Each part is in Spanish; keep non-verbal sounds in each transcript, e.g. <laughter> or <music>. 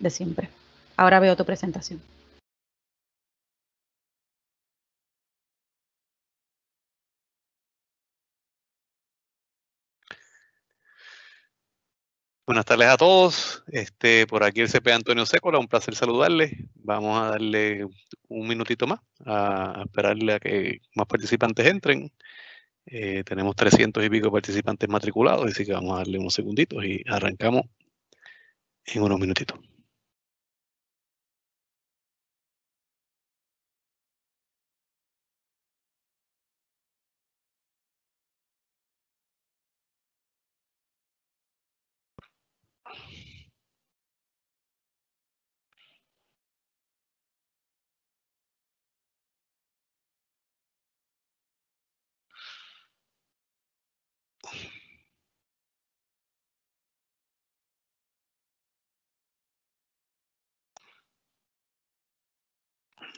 de siempre. Ahora veo tu presentación. Buenas tardes a todos. Este, por aquí el CP Antonio Secola. un placer saludarles. Vamos a darle un minutito más a, esperarle a que más participantes entren. Eh, tenemos 300 y pico participantes matriculados, así que vamos a darle unos segunditos y arrancamos en unos minutitos.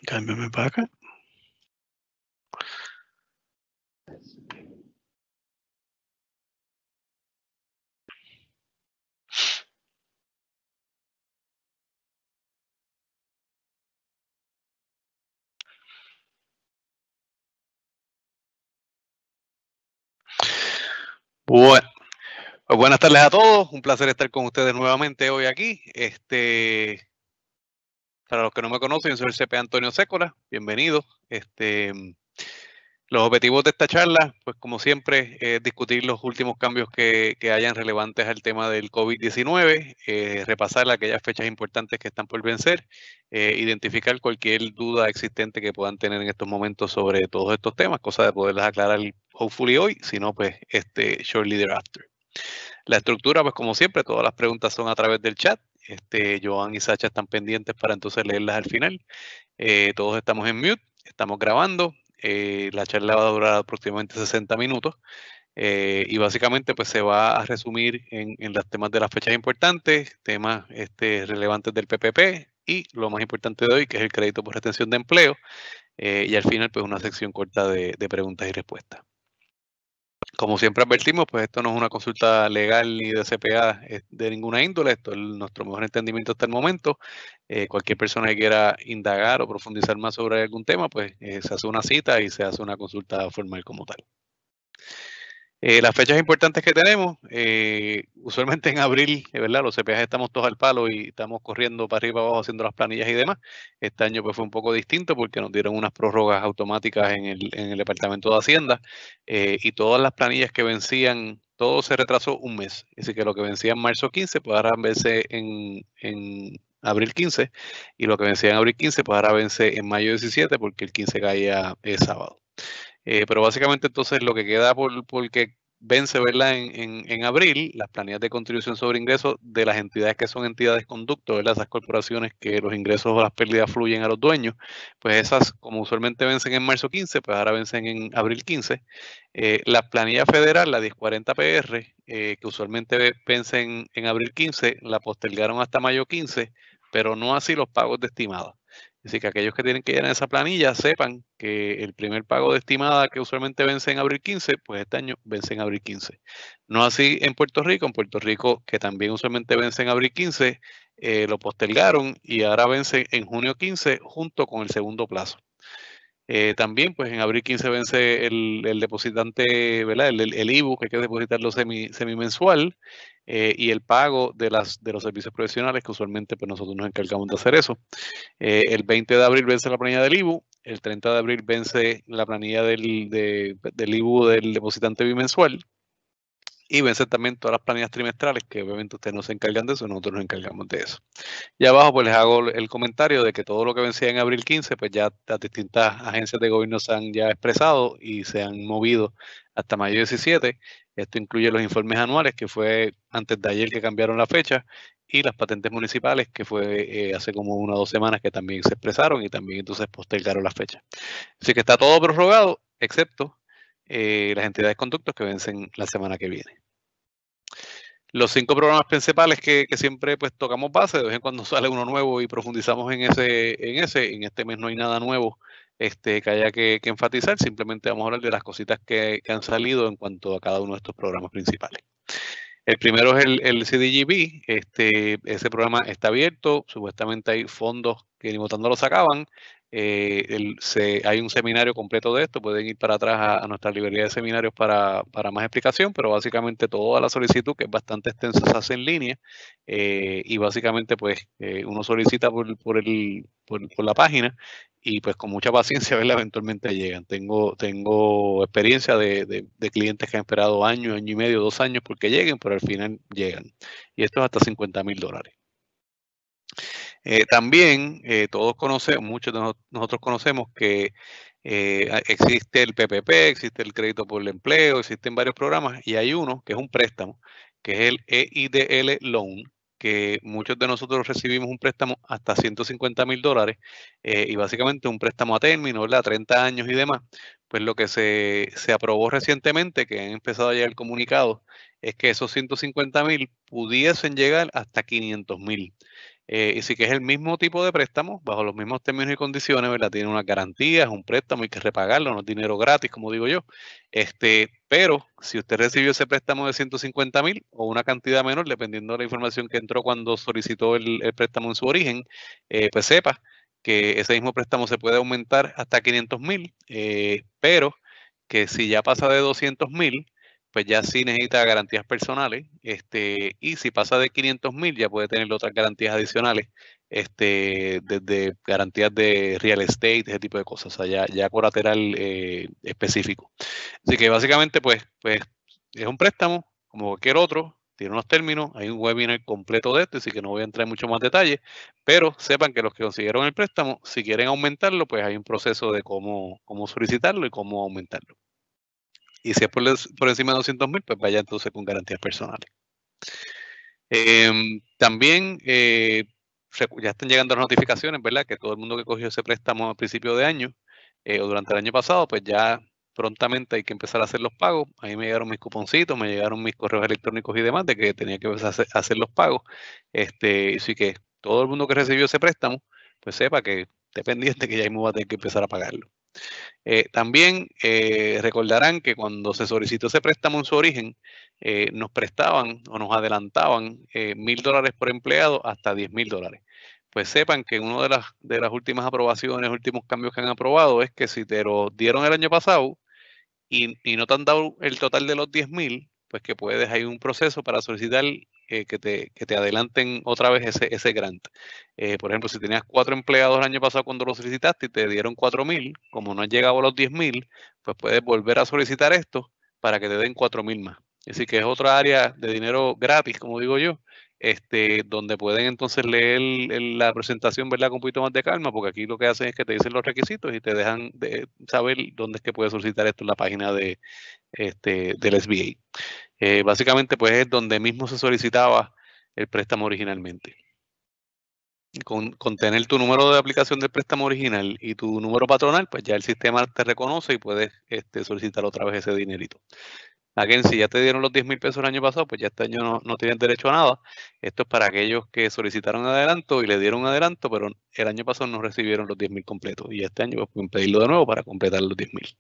Cámbiame para acá. Bueno, pues, buenas tardes a todos, un placer estar con ustedes nuevamente hoy aquí. Este, para los que no me conocen, soy el CP Antonio Sécola, bienvenido. Este, los objetivos de esta charla, pues como siempre, es discutir los últimos cambios que, que hayan relevantes al tema del COVID-19, eh, repasar aquellas fechas importantes que están por vencer, eh, identificar cualquier duda existente que puedan tener en estos momentos sobre todos estos temas, cosa de poderlas aclarar hopefully hoy, si no, pues este shortly thereafter. La estructura, pues como siempre, todas las preguntas son a través del chat. Este, Joan y Sacha están pendientes para entonces leerlas al final. Eh, todos estamos en mute, estamos grabando. Eh, la charla va a durar aproximadamente 60 minutos. Eh, y básicamente pues se va a resumir en, los temas de las fechas importantes, temas este, relevantes del PPP y lo más importante de hoy que es el crédito por retención de empleo y al final pues una sección corta de preguntas y respuestas. Como siempre advertimos, pues esto no es una consulta legal ni de CPA de ninguna índole, esto es nuestro mejor entendimiento hasta el momento. Eh, cualquier persona que quiera indagar o profundizar más sobre algún tema, pues eh, se hace una cita y se hace una consulta formal como tal. Eh, las fechas importantes que tenemos, eh, usualmente en abril, eh, ¿verdad? Los CPAs estamos todos al palo y estamos corriendo para arriba abajo haciendo las planillas y demás. Este año pues fue un poco distinto porque nos dieron unas prórrogas automáticas en el, Departamento de Hacienda y todas las planillas que vencían, todo se retrasó un mes. Así que lo que vencía en marzo 15, pues ahora vence en, abril 15 y lo que vencía en abril 15, pues ahora vence en mayo 17 porque el 15 caía sábado. Eh, pero básicamente entonces lo que queda por, porque vence ¿verdad? En, abril las planillas de contribución sobre ingresos de las entidades que son entidades conducto, ¿verdad? esas corporaciones que los ingresos o las pérdidas fluyen a los dueños, pues esas como usualmente vencen en marzo 15, pues ahora vencen en abril 15. Eh, la planilla federal, la 1040 PR, eh, que usualmente vencen en abril 15, la postergaron hasta mayo 15, pero no así los pagos de decir, que aquellos que tienen que ir a esa planilla sepan que el primer pago de estimada que usualmente vence en abril 15, pues este año vence en abril 15. No así en Puerto Rico, en Puerto Rico que también usualmente vence en abril 15, eh, lo postergaron y ahora vence en junio 15 junto con el segundo plazo. Eh, también, pues en abril 15 vence el, depositante, ¿verdad? El, el, book que hay que depositarlo semimensual. Eh, y el pago de, las, de los servicios profesionales, que usualmente pues, nosotros nos encargamos de hacer eso. Eh, el 20 de abril vence la planilla del IBU, el 30 de abril vence la planilla del, IBU del depositante bimensual, y vence también todas las planillas trimestrales, que obviamente ustedes no se encargan de eso, nosotros nos encargamos de eso. Y abajo pues les hago el comentario de que todo lo que vencía en abril 15, pues ya las distintas agencias de gobierno se han ya expresado y se han movido hasta mayo 17 esto incluye los informes anuales, que fue antes de ayer que cambiaron la fecha, y las patentes municipales, que fue eh, hace como una o dos semanas que también se expresaron y también entonces postergaron la fecha. Así que está todo prorrogado, excepto eh, las entidades conductos que vencen la semana que viene. Los cinco programas principales que, que, siempre pues tocamos base, de vez en cuando <laughs> sale uno nuevo y profundizamos en ese, en ese. En este mes no hay nada nuevo este, que haya que, enfatizar, simplemente vamos a hablar de las cositas que, han salido en cuanto a cada uno de estos programas principales. El primero es el, el CDGB, este, ese programa está abierto, supuestamente hay fondos que ni votando lo sacaban, eh, hay un seminario completo de esto, pueden ir para atrás a, nuestra librería de seminarios para, más explicación, pero básicamente toda la solicitud, que es bastante extensa, se hace en línea eh, y básicamente pues eh, uno solicita por, la página y pues con mucha paciencia eventualmente llegan. Tengo, experiencia de, de clientes que han esperado año, año y medio, dos años porque lleguen, pero al final llegan. Y esto es hasta 50 mil dólares. Eh, también eh, todos conocemos, muchos de nosotros conocemos que eh, existe el PPP, existe el crédito por el empleo, existen varios programas y hay uno que es un préstamo, que es el EIDL Loan, que muchos de nosotros recibimos un préstamo hasta 150 mil dólares y básicamente un préstamo a término, ¿verdad? 30 años y demás. Pues lo que se, se aprobó recientemente, que han empezado a llegar comunicados, es que esos 150 mil pudiesen llegar hasta 500 mil. Eh, y sí que es el mismo tipo de préstamo, bajo los mismos términos y condiciones, ¿verdad? Tiene una garantía, es un préstamo, hay que repagarlo, no es dinero gratis, como digo yo. Este, pero si usted recibió ese préstamo de 150 mil o una cantidad menor, dependiendo de la información que entró cuando solicitó el, préstamo en su origen, eh, pues sepa que ese mismo préstamo se puede aumentar hasta 500 mil, eh, pero que si ya pasa de 200 mil, pues ya sí necesita garantías personales, este, y si pasa de 500 mil ya puede tener otras garantías adicionales, este, desde garantías de real estate, ese tipo de cosas, o sea, ya, colateral eh, específico. Así que básicamente, pues, pues es un préstamo, como cualquier otro, tiene unos términos, hay un webinar completo de esto, así que no voy a entrar en mucho más detalle, pero sepan que los que consiguieron el préstamo, si quieren aumentarlo, pues hay un proceso de cómo, cómo solicitarlo y cómo aumentarlo. Y si es por, encima de 200 mil, pues vaya entonces con garantías personales. Em, también eh, ya están llegando las notificaciones, ¿verdad? Que todo el mundo que cogió ese préstamo a principio de año eh, o durante el año pasado, pues ya prontamente hay que empezar a hacer los pagos. Ahí me llegaron mis cuponcitos, me llegaron mis correos electrónicos y demás de que tenía que empezar a hacer, los pagos. Este, así que todo el mundo que recibió ese préstamo, pues sepa que dependiente que ya mismo va a tener que empezar a pagarlo. Eh, también eh, recordarán que cuando se solicitó ese préstamo en su origen, eh, nos prestaban o nos adelantaban mil dólares por empleado hasta diez mil dólares. Pues sepan que una de las, de las últimas aprobaciones, últimos cambios que han aprobado es que si te lo dieron el año pasado y, no te han dado el total de los diez mil, pues que puedes, hay un proceso para solicitar eh, que, te, que, te, adelanten otra vez ese, ese grant. Eh, por ejemplo, si tenías cuatro empleados el año pasado cuando lo solicitaste y te dieron cuatro mil, como no han llegado a los diez mil, pues puedes volver a solicitar esto para que te den cuatro mil más. Así que es otra área de dinero gratis, como digo yo, este, donde pueden entonces leer la presentación, verdad con un poquito más de calma, porque aquí lo que hacen es que te dicen los requisitos y te dejan saber dónde es que puedes solicitar esto en la página de, este, del SBA. Eh, básicamente, pues es donde mismo se solicitaba el préstamo originalmente. Con, tener tu número de aplicación del préstamo original y tu número patronal, pues ya el sistema te reconoce y puedes este, solicitar otra vez ese dinerito. aquí si ya te dieron los 10 mil pesos el año pasado, pues ya este año no, no tienes derecho a nada. Esto es para aquellos que solicitaron adelanto y le dieron adelanto, pero el año pasado no recibieron los 10 mil completos. Y este año pues, pueden pedirlo de nuevo para completar los 10 mil.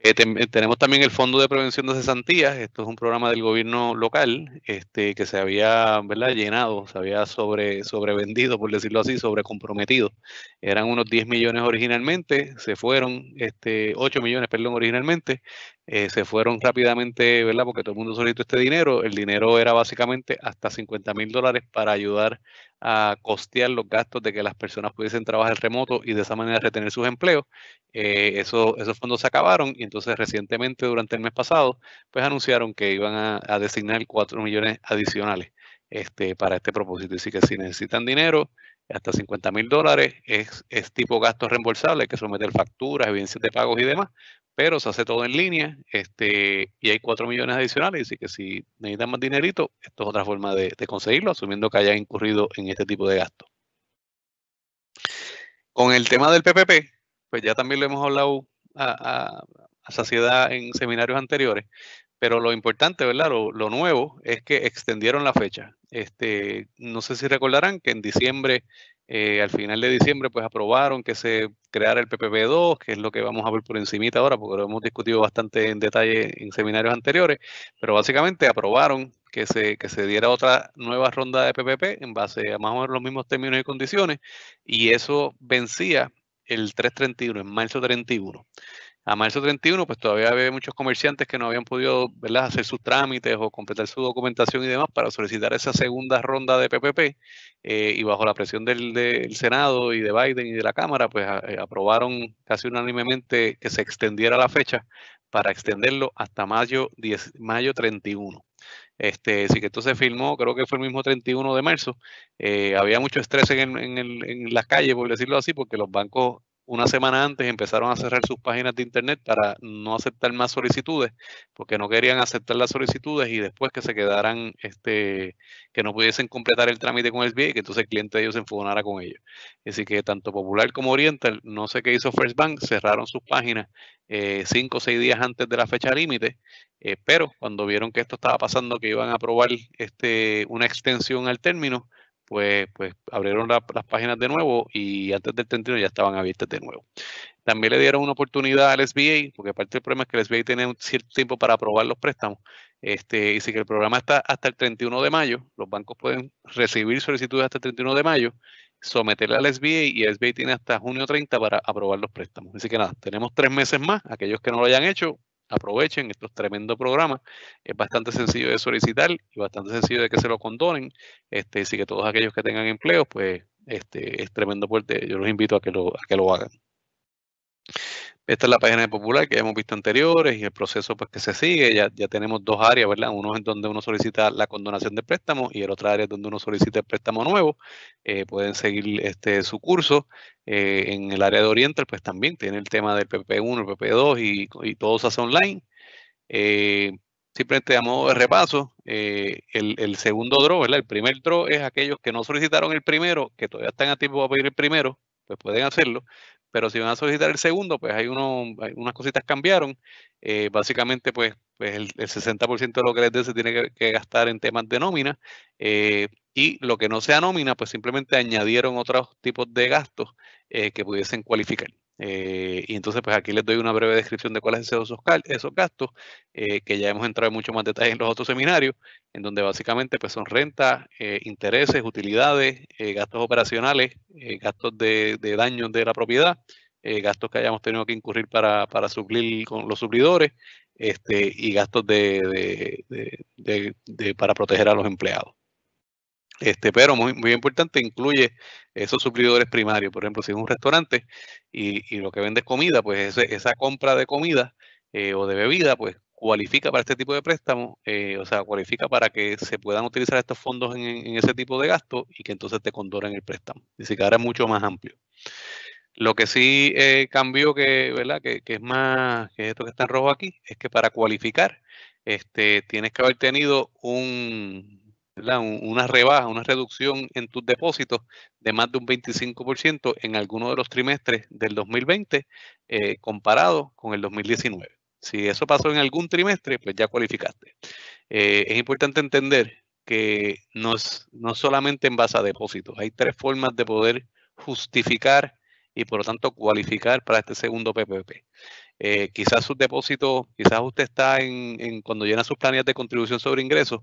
Eh, eh, tenemos también el Fondo de Prevención de Cesantías. Esto es un programa del gobierno local este, que se había llenado, se había sobre, sobrevendido, por decirlo así, sobrecomprometido. Eran unos 10 millones originalmente, se fueron este, 8 millones, perdón, originalmente, eh, se fueron rápidamente, ¿verdad? Porque todo el mundo solicitó este dinero. El dinero era básicamente hasta 50 mil dólares para ayudar a costear los gastos de que las personas pudiesen trabajar remoto y de esa manera retener sus empleos. Eh, esos fondos se acabaron y entonces recientemente, durante el mes pasado, pues anunciaron que iban a, designar 4 millones adicionales este, para este propósito. sí que si necesitan dinero, hasta 50 mil dólares, es, tipo gastos reembolsables, que someter facturas, evidencias de pagos y demás, pero se hace todo en línea este, y hay 4 millones adicionales, así que si necesitan más dinerito, esto es otra forma de, conseguirlo, asumiendo que hayan incurrido en este tipo de gasto. Con el tema del PPP, pues ya también lo hemos hablado a, saciedad en seminarios anteriores, pero lo importante, ¿verdad? Lo, lo, nuevo es que extendieron la fecha. Este, no sé si recordarán que en diciembre eh, al final de diciembre, pues aprobaron que se creara el PPP2, que es lo que vamos a ver por encimita ahora, porque lo hemos discutido bastante en detalle en seminarios anteriores, pero básicamente aprobaron que se, que se diera otra nueva ronda de PPP en base a más o menos los mismos términos y condiciones, y eso vencía el 331, en marzo 31 a marzo 31, pues todavía había muchos comerciantes que no habían podido hacer sus trámites o completar su documentación y demás para solicitar esa segunda ronda de PPP. Eh, y bajo la presión del, Senado y de Biden y de la Cámara, pues eh, aprobaron casi unánimemente que se extendiera la fecha para extenderlo hasta mayo, 10, mayo 31. Este, así que se firmó, creo que fue el mismo 31 de marzo. Eh, había mucho estrés en las calles, por decirlo así, porque los bancos una semana antes empezaron a cerrar sus páginas de internet para no aceptar más solicitudes, porque no querían aceptar las solicitudes y después que se quedaran, este, que no pudiesen completar el trámite con el SBA y que entonces el cliente de ellos se enfogonara con ellos. Así que tanto Popular como Oriental, no sé qué hizo First Bank, cerraron sus páginas eh, cinco o seis días antes de la fecha límite, eh, pero cuando vieron que esto estaba pasando, que iban a aprobar este, una extensión al término, pues, pues abrieron las páginas de nuevo y antes del 31 ya estaban abiertas de nuevo. También le dieron una oportunidad al SBA, porque parte del problema es que el SBA tiene un cierto tiempo para aprobar los préstamos. Este, y sí, que el programa está hasta el 31 de mayo, los bancos pueden recibir solicitudes hasta el 31 de mayo, someterla al SBA y el SBA tiene hasta junio 30 para aprobar los préstamos. Así que nada, tenemos tres meses más. Aquellos que no lo hayan hecho, aprovechen estos tremendos programas. Es bastante sencillo de solicitar y bastante sencillo de que se lo condonen. Este, así que todos aquellos que tengan empleo, pues este, es tremendo fuerte. Yo los invito a que lo, a que lo hagan. Esta es la página de popular que hemos visto anteriores y el proceso pues, que se sigue. Ya, ya tenemos dos áreas, ¿verdad? Uno es donde uno solicita la condonación de préstamo y el otro área es donde uno solicita el préstamo nuevo. Eh, pueden seguir este, su curso. Eh, en el área de Oriental, pues también tiene el tema del PP1, el PP2 y, y todo se hace online. Eh, simplemente a modo de repaso, el, el, segundo draw, ¿verdad? El primer draw es aquellos que no solicitaron el primero, que todavía están a tiempo para pedir el primero, pues pueden hacerlo pero si van a solicitar el segundo, pues hay, unas cositas cambiaron. Eh, básicamente, pues, pues el, 60% de lo que les dé se tiene que, gastar en temas de nómina eh, y lo que no sea nómina, pues simplemente añadieron otros tipos de gastos eh, que pudiesen cualificar. Eh, y entonces, pues aquí les doy una breve descripción de cuáles son esos, esos gastos, eh, que ya hemos entrado en mucho más detalle en los otros seminarios, en donde básicamente pues, son renta, eh, intereses, utilidades, gastos operacionales, gastos de, daño de la propiedad, gastos que hayamos tenido que incurrir para, para suplir con los suplidores este, y gastos de, para proteger a los empleados. Este, pero muy, importante, incluye esos suplidores primarios. Por ejemplo, si es un restaurante y, lo que vende es comida, pues esa compra de comida eh, o de bebida, pues cualifica para este tipo de préstamo, eh, o sea, cualifica para que se puedan utilizar estos fondos en, ese tipo de gasto y que entonces te condoren el préstamo. y que ahora es mucho más amplio. Lo que sí eh, cambió, que, ¿verdad? Que, que, es más, que esto que está en rojo aquí, es que para cualificar, este, tienes que haber tenido un, una rebaja, una reducción en tus depósitos de más de un 25% en alguno de los trimestres del 2020 eh, comparado con el 2019. Si eso pasó en algún trimestre, pues ya cualificaste. Eh, es importante entender que no es, no solamente en base a depósitos, hay tres formas de poder justificar y por lo tanto cualificar para este segundo PPP. Eh, quizás sus depósitos, quizás usted está en cuando llena sus planes de contribución sobre ingresos,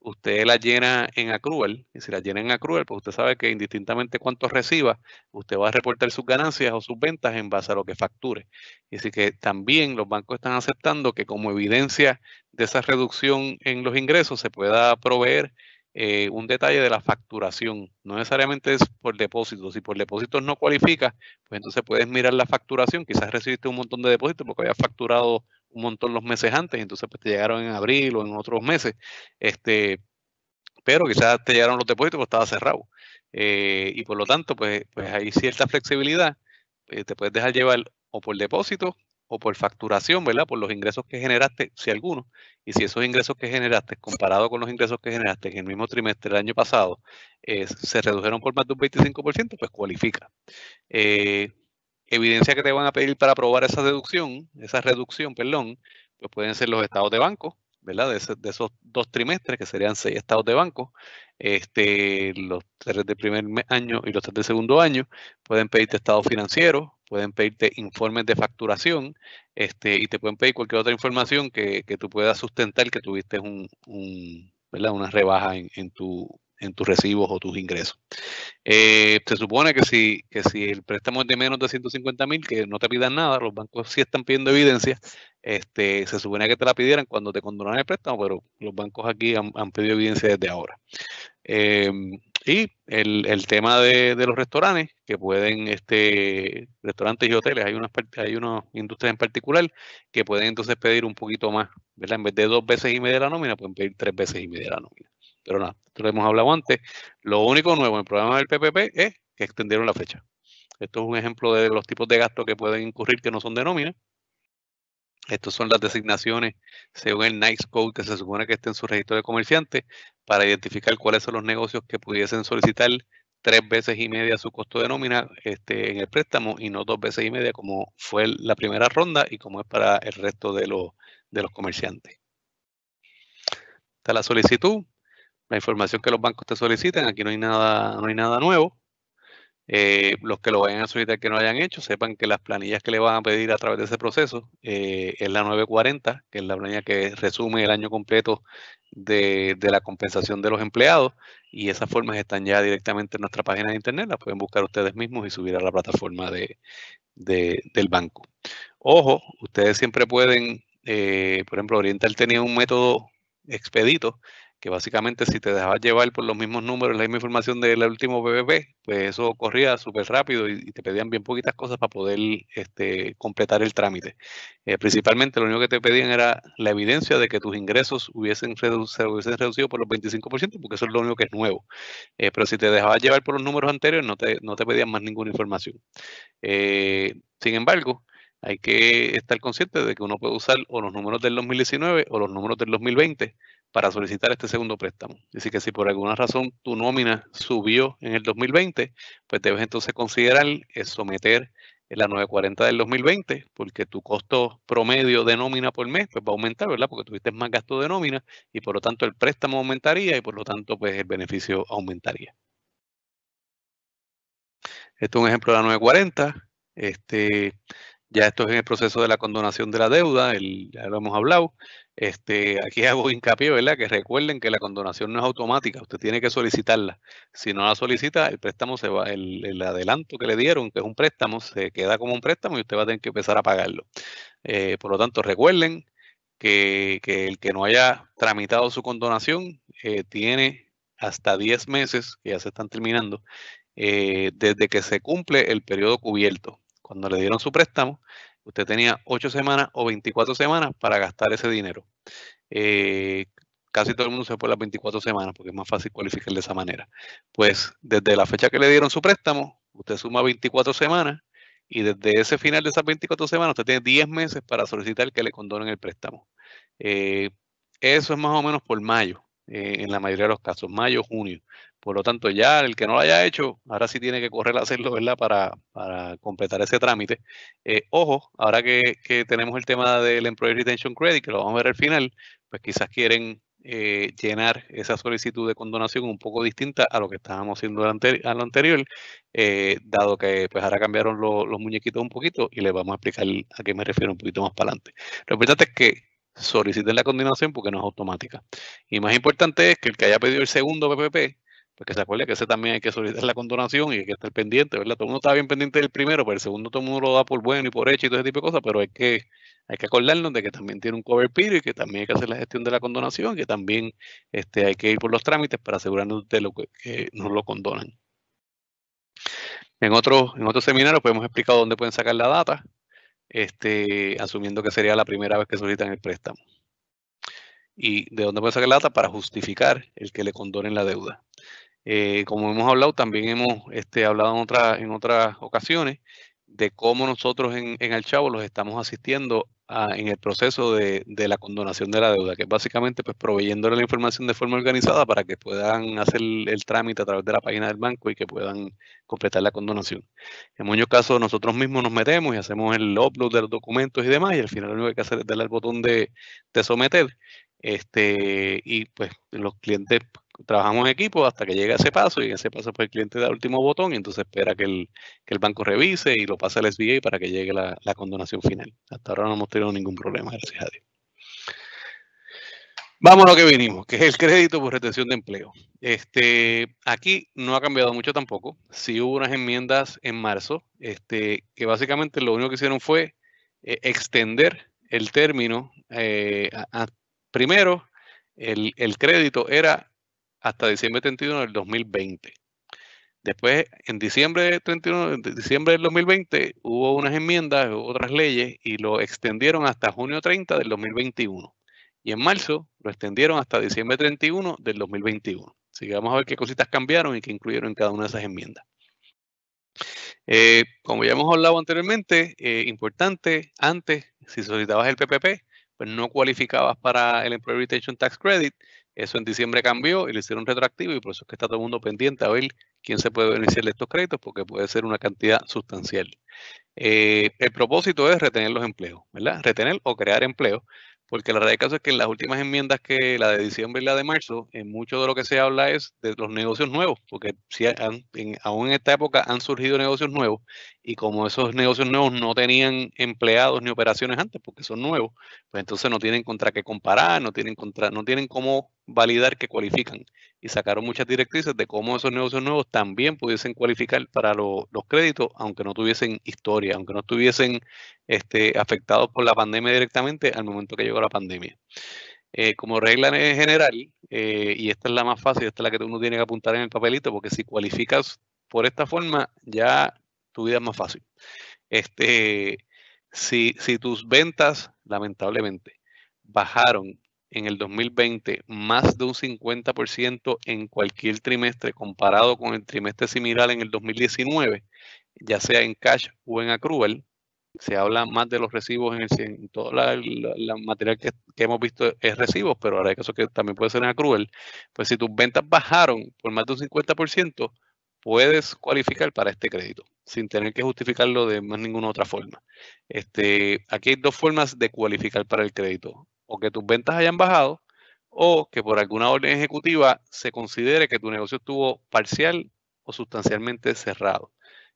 usted la llena en Accrual, y si la llena en Accrual, pues usted sabe que indistintamente cuánto reciba, usted va a reportar sus ganancias o sus ventas en base a lo que facture. Y así que también los bancos están aceptando que como evidencia de esa reducción en los ingresos se pueda proveer eh, un detalle de la facturación. No necesariamente es por depósitos. y por depósitos no cualifica, pues entonces puedes mirar la facturación. Quizás recibiste un montón de depósitos porque había facturado un montón los meses antes, entonces pues te llegaron en abril o en otros meses, este, pero quizás te llegaron los depósitos, porque estaba cerrado. Eh, y por lo tanto, pues, pues hay cierta flexibilidad, eh, te puedes dejar llevar o por depósito o por facturación, ¿verdad? Por los ingresos que generaste, si alguno, y si esos ingresos que generaste, comparado con los ingresos que generaste en el mismo trimestre del año pasado, se redujeron por más de un 25%, pues cualifica. Eh, evidencia que te van a pedir para aprobar esa deducción, esa reducción, perdón, pues pueden ser los estados de banco, ¿verdad? De, esos dos trimestres, que serían seis estados de banco, este, los tres del primer año y los tres del segundo año, pueden pedirte estados financieros, pueden pedirte informes de facturación, este, y te pueden pedir cualquier otra información que, que tú puedas sustentar que tuviste un, un ¿verdad? una rebaja en, tu, en tus recibos o tus ingresos. Eh, se supone que si, si el préstamo es de menos de 150 mil, que no te pidan nada, los bancos sí están pidiendo evidencia, este, se supone que te la pidieran cuando te condonaran el préstamo, pero los bancos aquí han, pedido evidencia desde ahora. Eh, y el, tema de, los restaurantes, que pueden, este, restaurantes y hoteles, hay unas, hay unas industrias en particular que pueden entonces pedir un poquito más, ¿verdad? En vez de dos veces y media la nómina, pueden pedir tres veces y media la nómina. Pero nada, esto lo hemos hablado antes. Lo único nuevo en el programa del PPP es que extendieron la fecha. Esto es un ejemplo de los tipos de gastos que pueden incurrir que no son de nómina. Estas son las designaciones según el NICE Code que se supone que esté en su registro de comerciantes para identificar cuáles son los negocios que pudiesen solicitar tres veces y media su costo de nómina este, en el préstamo y no dos veces y media como fue la primera ronda y como es para el resto los, de los comerciantes. Está la solicitud, la información que los bancos te solicitan, aquí no hay nada, no hay nada nuevo. Eh, los que lo vayan a solicitar que no hayan hecho, sepan que las planillas que le van a pedir a través de ese proceso eh, es la 940, que es la planilla que resume el año completo de, la compensación de los empleados, y esas formas están ya directamente en nuestra página de internet, las pueden buscar ustedes mismos y subir a la plataforma de, del banco. Ojo, ustedes siempre pueden, eh, por ejemplo, Oriental tenía un método expedito que básicamente si te dejabas llevar por los mismos números, la misma información del último BBB, pues eso corría súper rápido y, te pedían bien poquitas cosas para poder este, completar el trámite. Eh, principalmente lo único que te pedían era la evidencia de que tus ingresos hubiesen se hubiesen reducido por los 25%, porque eso es lo único que es nuevo. Eh, pero si te dejabas llevar por los números anteriores, no te, no te pedían más ninguna información. Eh, sin embargo, hay que estar consciente de que uno puede usar o los números del 2019 o los números del 2020 para solicitar este segundo préstamo. Así que si por alguna razón tu nómina subió en el 2020, pues debes entonces considerar someter la 940 del 2020, porque tu costo promedio de nómina por mes pues, va a aumentar, ¿verdad? Porque tuviste más gasto de nómina y por lo tanto el préstamo aumentaría y por lo tanto pues el beneficio aumentaría. Este es un ejemplo de la 940. Este, ya esto es en el proceso de la condonación de la deuda, ya lo hemos hablado. Este, aquí <laughs> hago hincapié, ¿verdad? Que recuerden que la condonación no es automática, usted tiene que solicitarla. Si no la solicita, el préstamo se va, el, adelanto que le dieron, que es un préstamo, se queda como un préstamo y usted va a tener que empezar a pagarlo. Eh, por lo tanto, recuerden que, el que no haya tramitado su condonación eh, tiene hasta 10 meses, que ya se están terminando, eh, desde que se cumple el periodo cubierto. Cuando le dieron su préstamo, usted tenía 8 semanas o 24 semanas para gastar ese dinero. Eh, casi todo el mundo se fue las 24 semanas porque es más fácil cualificar de esa manera. Pues desde la fecha que le dieron su préstamo, usted suma 24 semanas y desde ese final de esas 24 semanas usted tiene 10 meses para solicitar que le condonen el préstamo. Eh, eso es más o menos por mayo, eh, en la mayoría de los casos, mayo, junio. Por lo tanto, ya el que no lo haya hecho, ahora sí tiene que correr a hacerlo, ¿verdad? Para, completar ese trámite. Eh, ojo, ahora que, tenemos el tema del Employee Retention Credit, que lo vamos a ver al final, pues quizás quieren eh, llenar esa solicitud de condonación un poco distinta a lo que estábamos haciendo a lo anterior, eh, dado que pues ahora cambiaron los muñequitos un poquito y les vamos a explicar a qué me refiero un poquito más para adelante. Lo importante es que soliciten la condonación porque no es automática. Y más importante es que el que haya pedido el segundo PPP, porque se acuerda que ese también hay que solicitar la condonación y hay que estar pendiente, ¿verdad? Todo el mundo está bien pendiente del primero, pero el segundo todo el mundo lo da por bueno y por hecho y todo ese tipo de cosas, pero hay que, hay que acordarnos de que también tiene un cover period y que también hay que hacer la gestión de la condonación, y que también este, hay que ir por los trámites para asegurarnos de lo que, nos lo condonan. En otros en otro seminario pues hemos explicado dónde pueden sacar la data, este, asumiendo que sería la primera vez que solicitan el préstamo. Y de dónde pueden sacar la data para justificar el que le condonen la deuda. Eh, como hemos hablado, también hemos este, hablado en, otras ocasiones de cómo nosotros en, en El Chavo los estamos asistiendo en el proceso de, la condonación de la deuda, que es básicamente pues, proveyéndole la información de forma organizada para que puedan hacer el, trámite a través de la página del banco y que puedan completar la condonación. En muchos casos nosotros mismos nos metemos y hacemos el upload de los documentos y demás, y al final lo único que hay que hacer es darle al botón de, de someter. Este, y pues los clientes trabajamos en equipo hasta que llega ese paso y ese paso pues el cliente da último botón y entonces espera que el, banco revise y lo pase al SBA para que llegue la, condonación final. Hasta ahora no hemos tenido ningún problema, gracias a Dios. Vamos a lo que vinimos, que es el crédito por retención de empleo. Este, aquí no ha cambiado mucho tampoco. Sí hubo unas enmiendas en marzo, este, que básicamente lo único que hicieron fue eh, extender el término. Eh, primero, el, el, crédito era hasta diciembre 31 del 2020. Después, en diciembre, 31, de diciembre del 2020, hubo unas enmiendas, otras leyes, y lo extendieron hasta junio 30 del 2021. Y en marzo lo extendieron hasta diciembre 31 del 2021. Así que vamos a ver qué cositas cambiaron y qué incluyeron en cada una de esas enmiendas. Eh, como ya hemos hablado anteriormente, eh, importante, antes, si solicitabas el PPP, pues no cualificabas para el Employee Retention Tax Credit eso en diciembre cambió y le hicieron retroactivo y por eso es que está todo el mundo pendiente a ver quién se puede beneficiar de estos créditos porque puede ser una cantidad sustancial. Eh, el propósito es retener los empleos, ¿verdad? Retener o crear empleo, porque la realidad caso es que en las últimas enmiendas que la de diciembre y la de marzo, en mucho de lo que se habla es de los negocios nuevos, porque aún en esta época han surgido negocios nuevos y como esos negocios nuevos no tenían empleados ni operaciones antes porque son nuevos, pues entonces no tienen contra qué comparar, no tienen contra, no tienen cómo validar que cualifican y sacaron muchas directrices de cómo esos negocios nuevos también pudiesen cualificar para los créditos, aunque no tuviesen historia, aunque no estuviesen este, afectados por la pandemia directamente al momento que llegó la pandemia. Eh, como regla en general, eh, y esta es la más fácil, esta es la que uno tiene que apuntar en el papelito, porque si cualificas por esta forma, ya tu vida es más fácil. Este, si, si tus ventas, lamentablemente, bajaron en el 2020 más de un 50% en cualquier trimestre comparado con el trimestre similar en el 2019, ya sea en cash o en accrual. Se habla más de los recibos en, el, todo la, material que, hemos visto es recibos, pero ahora hay casos que también puede ser en accrual. Pues si tus ventas bajaron por más de un 50%, puedes cualificar para este crédito sin tener que justificarlo de más ninguna otra forma. Este, aquí hay dos formas de cualificar para el crédito o que tus ventas hayan bajado o que por alguna orden ejecutiva se considere que tu negocio estuvo parcial o sustancialmente cerrado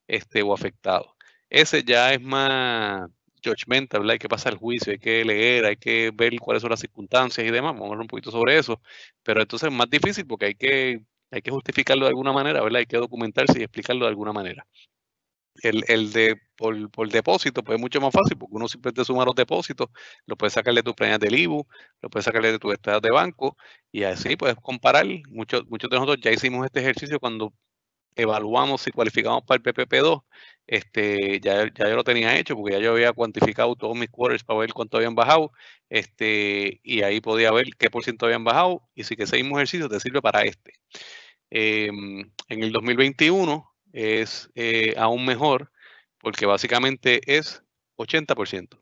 este, o afectado. Ese ya es más judgmental, Hay que pasar el juicio, hay que leer, hay que ver cuáles son las circunstancias y demás. Vamos a hablar un poquito sobre eso. Pero entonces es más difícil porque hay que, hay que justificarlo de alguna manera, ¿verdad? Hay que documentarse y explicarlo de alguna manera. El, de por, por, depósito, pues es mucho más fácil, porque uno simplemente suma los depósitos, lo puedes sacar de tus prendas del IBU, lo puedes sacarle de tu estado de banco, y así puedes comparar. Muchos, muchos de nosotros ya hicimos este ejercicio cuando evaluamos si cualificamos para el PPP2, este, ya, yo lo tenía hecho porque ya yo había cuantificado todos mis quarters para ver cuánto habían bajado este, y ahí podía ver qué por ciento habían bajado y si que mismo ejercicio te sirve para este. Em, en el 2021 es eh, aún mejor porque básicamente es 80%.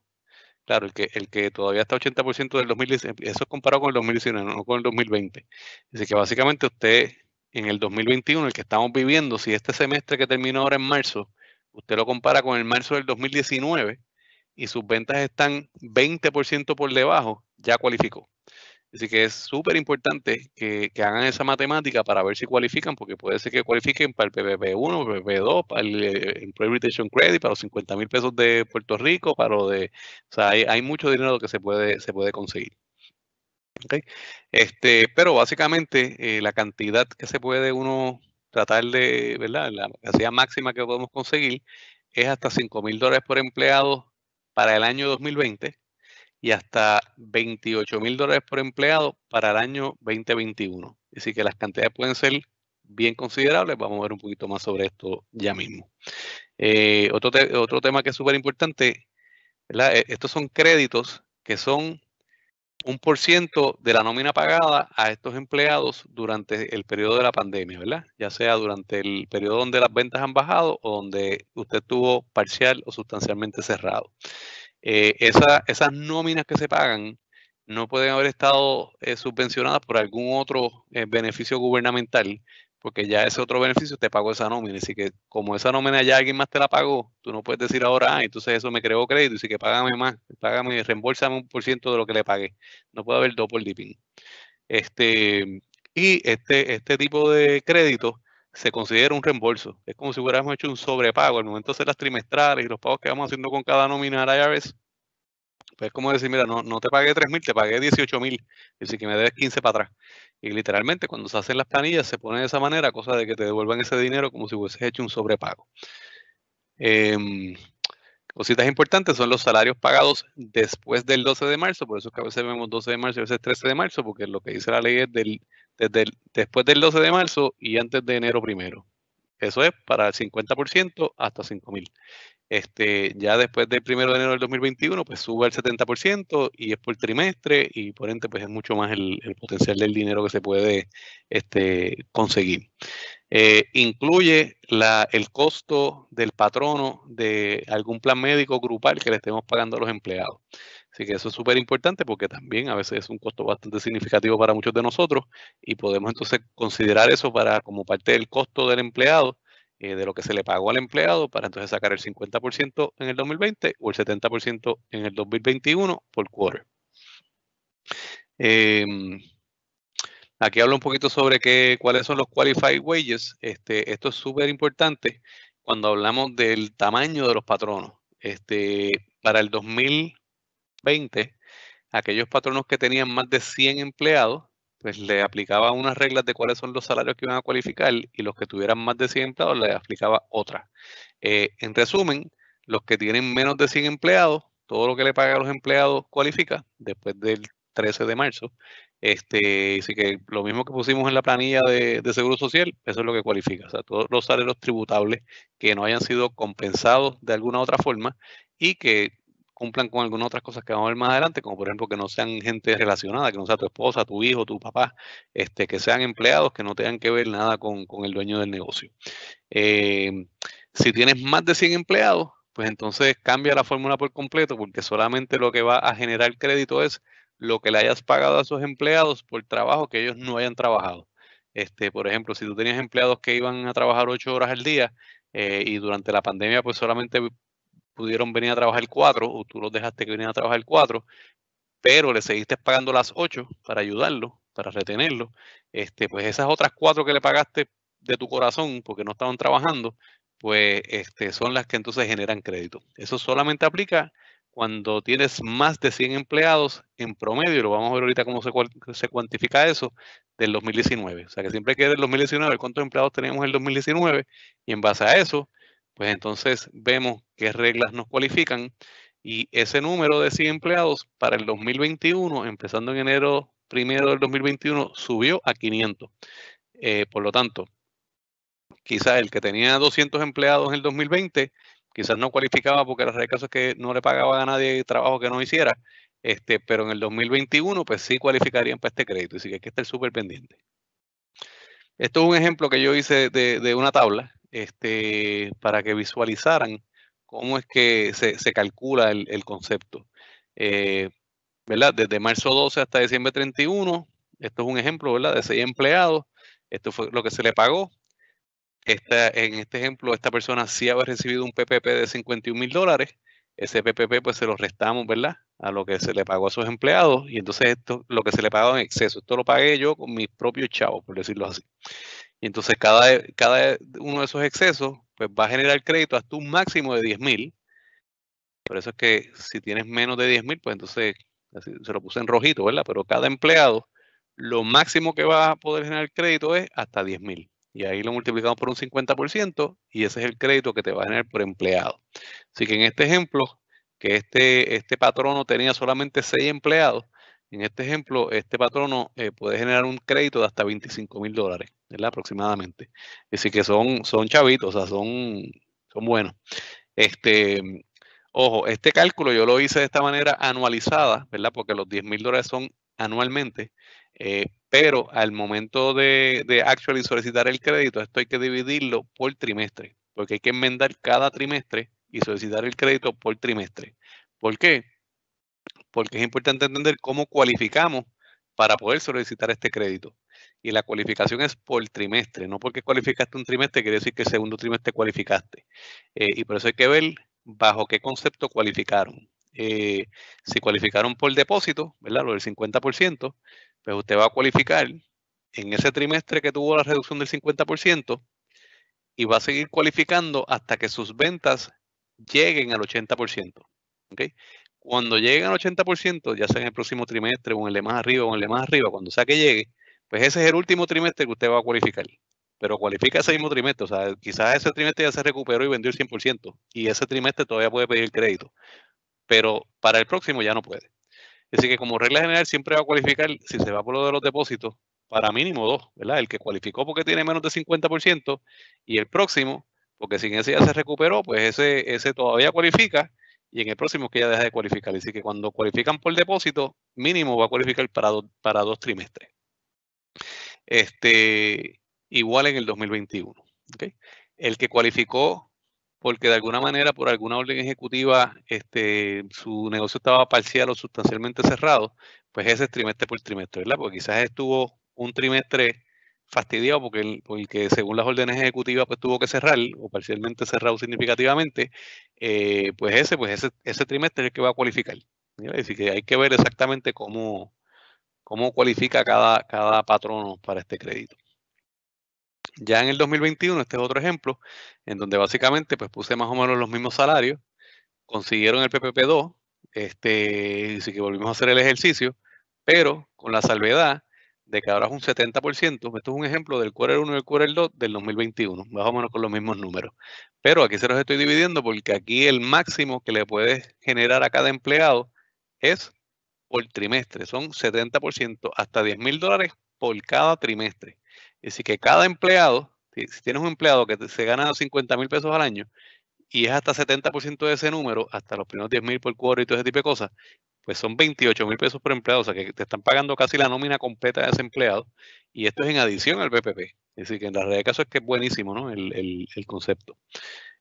Claro, el que, el que todavía está 80% del 2019, em, eso es comparado con el 2019, no con el 2020. Así que básicamente usted en el 2021, el que estamos viviendo, si este semestre que termina ahora en marzo, usted lo compara con el marzo del 2019 y sus ventas están 20% por debajo, ya cualificó. Así que es súper importante que, hagan esa matemática para ver si cualifican, porque puede ser que cualifiquen para el PPP1, PPP2, para eh, el Employee Retention Credit, para los 50 mil pesos de Puerto Rico, para lo de... O sea, hay, mucho dinero que se puede, se puede conseguir. Este, pero básicamente eh, la cantidad que se puede uno tratar de, ¿verdad? La capacidad máxima que podemos conseguir es hasta 5 mil dólares por empleado para el año 2020 y hasta 28 mil dólares por empleado para el año 2021. Así que las cantidades pueden ser bien considerables. Vamos a ver un poquito más sobre esto ya mismo. Eh, otro, otro tema que es súper importante, e, estos son créditos que son un por ciento de la nómina pagada a estos empleados durante el periodo de la pandemia, ¿verdad? Ya sea durante el periodo donde las ventas han bajado o donde usted estuvo parcial o sustancialmente cerrado eh, esas nóminas que se pagan no pueden haber estado eh, subvencionadas por algún otro eh, beneficio gubernamental, porque ya ese otro beneficio te pagó esa nómina. Así que como esa nómina ya alguien más te la pagó, tú no puedes decir ahora, ah, entonces eso me creó crédito, así que págame más, págame, reembolsame un por ciento de lo que le pagué. No puede haber doble dipping. Este, y este, este tipo de crédito se considera un reembolso. Es como si hubiéramos hecho un sobrepago al momento de hacer las trimestrales y los pagos que vamos haciendo con cada nómina a IRS. Pues es como decir, mira, no, no te pagué 3.000, te pagué 18.000, decir, que me debes 15 para atrás. Y literalmente cuando se hacen las planillas se pone de esa manera, cosa de que te devuelvan ese dinero como si hubieses hecho un sobrepago. Em, cositas importantes son los salarios pagados después del 12 de marzo, por eso es que a veces vemos 12 de marzo y a veces 13 de marzo, porque lo que dice la ley es del después del 12 de marzo y antes de enero primero. Eso es para el 50% hasta 5.000. Este, ya después del 1 de enero del 2021, pues sube al 70% y es por trimestre y por ende pues es mucho más el, potencial del dinero que se puede este, conseguir. Eh, incluye la, el costo del patrono de algún plan médico grupal que le estemos pagando a los empleados. Así que eso es súper importante porque también a veces es un costo bastante significativo para muchos de nosotros y podemos entonces considerar eso para como parte del costo del empleado, eh, de lo que se le pagó al empleado, para entonces sacar el 50% en el 2020 o el 70% en el 2021 por quarter. Em, aquí hablo un poquito sobre qué, cuáles son los qualified wages. Este, esto es súper importante cuando hablamos del tamaño de los patronos. Este, para el 2000 20, aquellos patronos que tenían más de 100 empleados, pues le aplicaba unas reglas de cuáles son los salarios que iban a cualificar y los que tuvieran más de 100 empleados le aplicaba otra. Eh, en resumen, los que tienen menos de 100 empleados, todo lo que le paga a los empleados cualifica después del 13 de marzo. Este, así que lo mismo que pusimos en la planilla de, Seguro Social, eso es lo que cualifica. O sea, todos los salarios tributables que no hayan sido compensados de alguna otra forma y que cumplan con algunas otras cosas que vamos a ver más adelante, como por ejemplo que no sean gente relacionada, que no sea tu esposa, tu hijo, tu papá, este, que sean empleados que no tengan que ver nada con, el dueño del negocio. Eh, si tienes más de 100 empleados, pues entonces cambia la fórmula por completo, porque solamente lo que va a generar crédito es lo que le hayas pagado a sus empleados por trabajo que ellos no hayan trabajado. Este, por ejemplo, si tú tenías empleados que iban a trabajar ocho horas al día eh, y durante la pandemia pues solamente pudieron venir a trabajar cuatro o tú los dejaste que vinieran a trabajar cuatro, pero le seguiste pagando las ocho para ayudarlo, para retenerlo, este, pues esas otras cuatro que le pagaste de tu corazón porque no estaban trabajando, pues este, son las que entonces generan crédito. Eso solamente aplica cuando tienes más de 100 empleados en promedio, lo vamos a ver ahorita cómo se, cuantifica eso, del 2019. O sea que siempre hay que del 2019, cuántos empleados teníamos en el 2019, y en base a eso, pues entonces vemos qué reglas nos cualifican y ese número de 100 empleados para el 2021, empezando en enero primero del 2021, subió a 500. Eh, por lo tanto, quizás el que tenía 200 empleados en el 2020, quizás no cualificaba porque las reglas que no le pagaba a nadie trabajo que no hiciera, este, pero en el 2021 pues sí cualificarían para este crédito, así que hay que estar súper pendiente. Esto es un ejemplo que yo hice de, de una tabla este, para que visualizaran cómo es que se, calcula el, concepto. Eh, ¿verdad? Desde marzo 12 hasta diciembre 31, esto es un ejemplo ¿verdad? de seis empleados, esto fue lo que se le pagó. Esta, en este ejemplo, esta persona sí había recibido un PPP de 51 mil dólares. Ese PPP pues se lo restamos, ¿verdad? A lo que se le pagó a sus empleados y entonces esto, lo que se le pagó en exceso, esto lo pagué yo con mis propios chavos, por decirlo así. Y entonces cada, cada uno de esos excesos pues va a generar crédito hasta un máximo de 10,000. mil. Por eso es que si tienes menos de 10 mil, pues entonces se lo puse en rojito, ¿verdad? Pero cada empleado, lo máximo que va a poder generar crédito es hasta 10,000. Y ahí lo multiplicamos por un 50% y ese es el crédito que te va a generar por empleado. Así que en este ejemplo, que este, este patrono tenía solamente 6 empleados, en este ejemplo, este patrono eh, puede generar un crédito de hasta 25 mil dólares, ¿verdad? Aproximadamente. Es que son, son chavitos, o sea, son, son buenos. Este, ojo, este cálculo yo lo hice de esta manera anualizada, ¿verdad? Porque los 10 mil dólares son anualmente, eh, pero al momento de, de y solicitar el crédito, esto hay que dividirlo por trimestre, porque hay que enmendar cada trimestre y solicitar el crédito por trimestre. ¿Por qué? porque es importante entender cómo cualificamos para poder solicitar este crédito. Y la cualificación es por trimestre, no porque cualificaste un trimestre, quiere decir que segundo trimestre cualificaste. Eh, y por eso hay que ver bajo qué concepto cualificaron. Eh, si cualificaron por depósito, ¿verdad? Lo del 50%, pues usted va a cualificar en ese trimestre que tuvo la reducción del 50% y va a seguir cualificando hasta que sus ventas lleguen al 80%. ¿okay? Cuando lleguen al 80%, ya sea en el próximo trimestre o en el de más arriba o en el de más arriba, cuando sea que llegue, pues ese es el último trimestre que usted va a cualificar. Pero cualifica ese mismo trimestre, o sea, quizás ese trimestre ya se recuperó y vendió el 100%, y ese trimestre todavía puede pedir crédito, pero para el próximo ya no puede. Así que como regla general siempre va a cualificar, si se va por lo de los depósitos, para mínimo dos, ¿verdad? El que cualificó porque tiene menos de 50% y el próximo, porque sin ese ya se recuperó, pues ese, ese todavía cualifica y en el próximo que ya deja de cualificar. Así que cuando cualifican por depósito, mínimo va a cualificar para, para dos trimestres. Este, igual en el 2021. El que cualificó porque de alguna manera, por alguna orden ejecutiva, este, su negocio estaba parcial o sustancialmente cerrado, pues ese es trimestre por trimestre, ¿verdad? Porque quizás estuvo un trimestre fastidiado porque el, porque según las órdenes ejecutivas pues tuvo que cerrar o parcialmente cerrado significativamente, eh, pues ese pues ese, ese trimestre es el que va a cualificar. Es decir, que hay que ver exactamente cómo, cómo cualifica cada, cada patrono para este crédito. Ya en el 2021, este es otro ejemplo, en donde básicamente pues puse más o menos los mismos salarios, consiguieron el PPP2, este, así que volvimos a hacer el ejercicio, pero con la salvedad de que ahora es un 70%. Esto es un ejemplo del quarter 1 y el quarter 2 del 2021, más con los mismos números. Pero aquí se los estoy dividiendo porque aquí el máximo que le puedes generar a cada empleado es por trimestre, son 70% hasta 10 mil dólares por cada trimestre. decir, que cada empleado, si, tienes un empleado que se gana 50 mil pesos al año, y es hasta 70% de ese número, hasta los primeros 10,000 por cuadro y todo ese tipo de cosas, pues son 28 mil pesos por empleado, o sea que te están pagando casi la nómina completa de ese empleado, y esto es en adición al PPP. Es decir, que en la realidad el caso es que es buenísimo ¿no? el, concepto.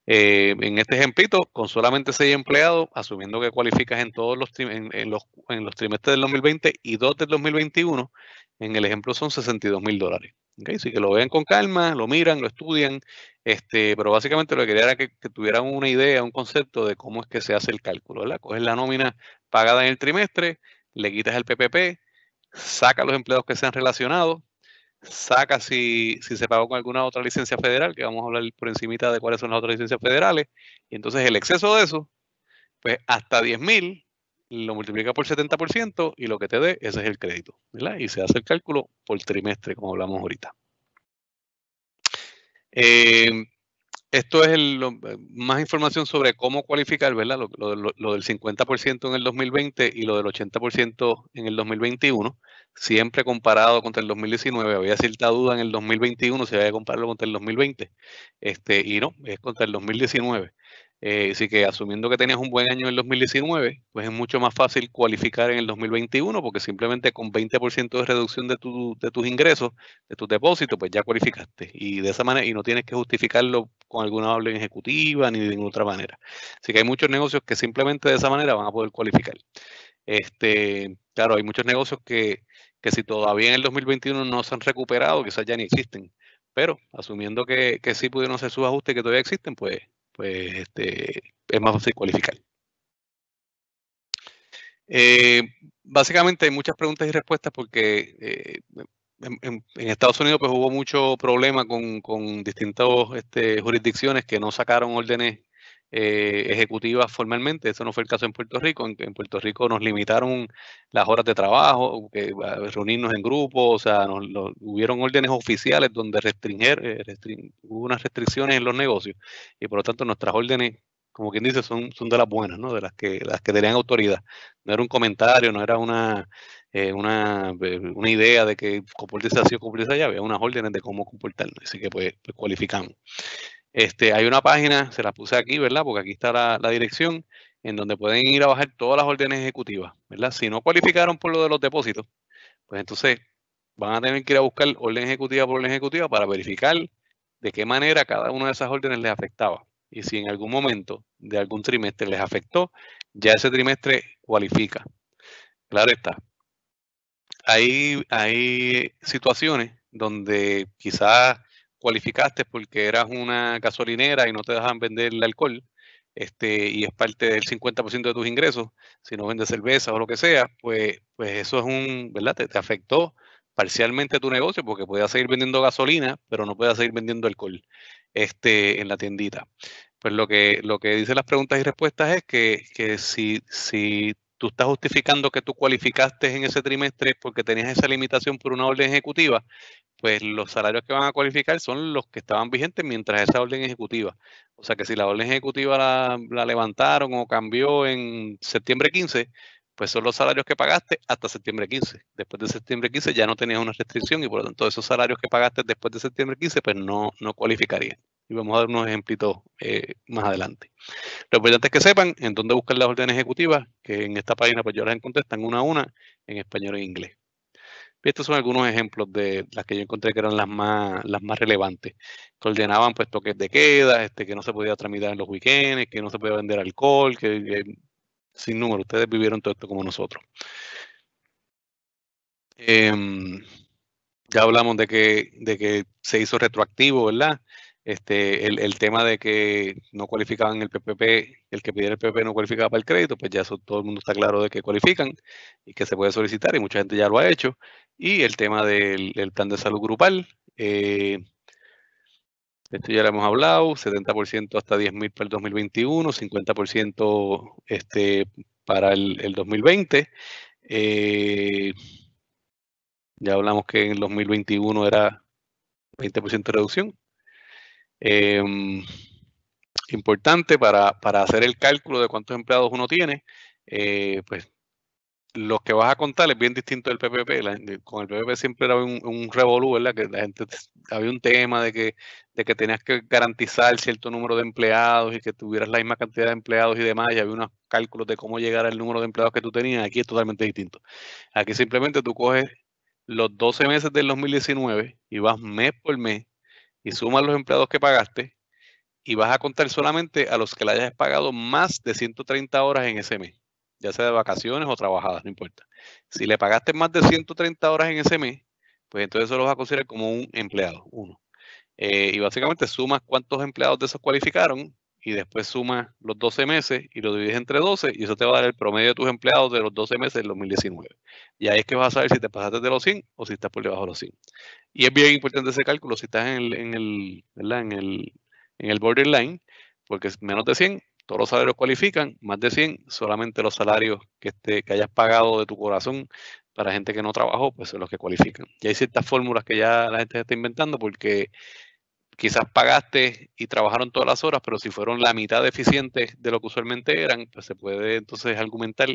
Eh, en este ejemplito, con solamente 6 empleados, asumiendo que cualificas en todos los, en, los, trimestres del 2020 y 2 del 2021, en el ejemplo son 62,000 dólares. Así que lo vean con calma, lo miran, lo estudian este, pero básicamente lo que quería era que, tuvieran una idea, un concepto de cómo es que se hace el cálculo, Coges la nómina pagada en el trimestre, le quitas el PPP, saca los empleados que sean relacionados, saca si, se pagó con alguna otra licencia federal, que vamos a hablar por encimita de cuáles son las otras licencias federales, y entonces el exceso de eso, pues hasta 10,000, lo multiplica por 70% y lo que te dé, ese es el crédito, Y se hace el cálculo por trimestre, como hablamos ahorita. Eh, esto es más información sobre cómo cualificar, ¿verdad? Lo, del 50% en el 2020 y lo del 80% en el 2021, siempre comparado contra el 2019. Había cierta duda en el 2021 si había que compararlo contra el 2020, este, y no, es contra el 2019. Eh, así que asumiendo que tenías un buen año en el 2019, pues es mucho más fácil cualificar en el 2021 porque simplemente con 20% de reducción de, tus ingresos, de tus depósitos, pues ya cualificaste. Y de esa manera, y no tienes que justificarlo con alguna orden ejecutiva ni de ninguna otra manera. Así que hay muchos negocios que simplemente de esa manera van a poder cualificar. Este, claro, hay muchos negocios que, si todavía en el 2021 no se han recuperado, quizás ya ni existen. Pero asumiendo que, que sí pudieron hacer sus ajustes y que todavía existen, pues pues este, es más fácil cualificar. Eh, básicamente hay muchas preguntas y respuestas porque eh, en, Estados Unidos pues, hubo mucho problema con, con distintas este, jurisdicciones que no sacaron órdenes eh, ejecutivas formalmente. Eso no fue el caso en Puerto Rico. En, Puerto Rico nos limitaron las horas de trabajo, eh, reunirnos en grupos o sea, nos, hubieron órdenes oficiales donde restringir, eh, hubo unas restricciones en los negocios y por lo tanto nuestras órdenes como quien dice, son, son de las buenas, ¿no? De las que, las que tenían autoridad. No era un comentario, no era una, eh, una, idea de que comportarse así o comportarse allá, había unas órdenes de cómo comportarnos. Así que pues, pues cualificamos. Este, hay una página, se la puse aquí, ¿verdad? Porque aquí está la, dirección en donde pueden ir a bajar todas las órdenes ejecutivas, ¿verdad? Si no cualificaron por lo de los depósitos, pues entonces van a tener que ir a buscar orden ejecutiva por orden ejecutiva para verificar de qué manera cada una de esas órdenes les afectaba. Y si en algún momento de algún trimestre les afectó, ya ese trimestre cualifica. Claro está. Hay, hay situaciones donde quizás cualificaste porque eras una gasolinera y no te dejan vender el alcohol, este, y es parte del 50% de tus ingresos, si no vendes cerveza o lo que sea, pues, pues eso es un, ¿verdad? Te, afectó parcialmente tu negocio porque podías seguir vendiendo gasolina, pero no podías seguir vendiendo alcohol este, en la tiendita. Pues lo que, lo que dicen las preguntas y respuestas es que, que si, si tú estás justificando que tú cualificaste en ese trimestre porque tenías esa limitación por una orden ejecutiva, pues los salarios que van a cualificar son los que estaban vigentes mientras esa orden ejecutiva. O sea que si la orden ejecutiva la, levantaron o cambió en septiembre 15, pues son los salarios que pagaste hasta septiembre 15. Después de septiembre 15 ya no tenías una restricción y por lo tanto esos salarios que pagaste después de septiembre 15 pues no, no cualificarían y vamos a dar unos ejemplitos eh, más adelante. Lo importante es que sepan en dónde buscar las órdenes ejecutivas, que en esta página pues yo las encontré, están una a una en español e inglés. estos son algunos ejemplos de las que yo encontré que eran las más, las más relevantes. Que ordenaban pues toques de queda, este, que no se podía tramitar en los weekends, que no se podía vender alcohol, que, sin número. Ustedes vivieron todo esto como nosotros. Em, ya hablamos de que, de que se hizo retroactivo, ¿verdad? Este, el, tema de que no cualificaban el PPP, el que pidiera el PPP no cualificaba para el crédito, pues ya todo el mundo está claro de que cualifican y que se puede solicitar y mucha gente ya lo ha hecho. Y el tema del, plan de salud grupal, eh, esto ya lo hemos hablado, 70% hasta 10.000 para el 2021, 50% este, para el, 2020. Eh, ya hablamos que en el 2021 era 20% de reducción. Em, importante para, hacer el cálculo de cuántos empleados uno tiene, eh, pues los que vas a contar es bien distinto del PPP. con el PPP siempre era un, revolú, ¿verdad? Que la gente había un tema de que, de que tenías que garantizar cierto número de empleados y que tuvieras la misma cantidad de empleados y demás. Y había unos cálculos de cómo llegar al número de empleados que tú tenías. Aquí es totalmente distinto. Aquí simplemente tú coges los 12 meses del 2019 y vas mes por mes y sumas los empleados que pagaste y vas a contar solamente a los que le hayas pagado más de 130 horas en ese mes, ya sea de vacaciones o trabajadas, no importa. Si le pagaste más de 130 horas en ese mes, pues entonces eso lo vas a considerar como un empleado, uno. Eh, y básicamente sumas cuántos empleados de esos cualificaron y después suma los 12 meses y lo divides entre 12 y eso te va a dar el promedio de tus empleados de los 12 meses del 2019. Y ahí es que vas a saber si te pasaste de los 100 o si estás por debajo de los 100. Y es bien importante ese cálculo si estás en el, en el, En el, en borderline, porque menos de 100 todos los salarios cualifican, más de 100 solamente los salarios que, esté, que hayas pagado de tu corazón para gente que no trabajó, pues son los que cualifican. Y hay ciertas fórmulas que ya la gente se está inventando porque quizás pagaste y trabajaron todas las horas, pero si fueron la mitad de eficientes de lo que usualmente eran, pues se puede entonces argumentar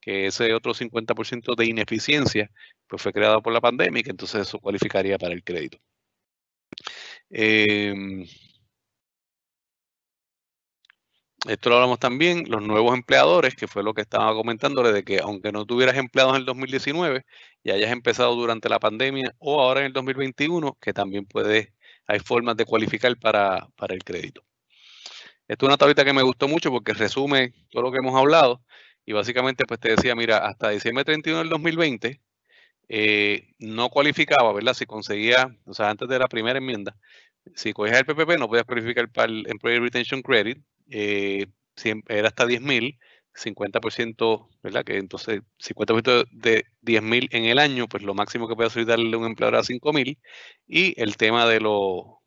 que ese otro 50% de ineficiencia pues fue creado por la pandemia y que entonces eso cualificaría para el crédito. Em, esto lo hablamos también, los nuevos empleadores, que fue lo que estaba comentándole, de que aunque no tuvieras empleados en el 2019 y hayas empezado durante la pandemia o ahora en el 2021, que también puedes hay formas de cualificar para, para el crédito. Esta es una tablita que me gustó mucho porque resume todo lo que hemos hablado y básicamente pues te decía, mira, hasta diciembre 31 del 2020 eh, no cualificaba, ¿verdad? Si conseguía, o sea, antes de la primera enmienda, si cogías el PPP no podías cualificar para el Employee Retention Credit, eh, era hasta 10.000. 50%, ¿verdad? Que entonces 50% de 10.000 en el año, pues lo máximo que puede solicitarle un empleador a 5.000. Y el tema de,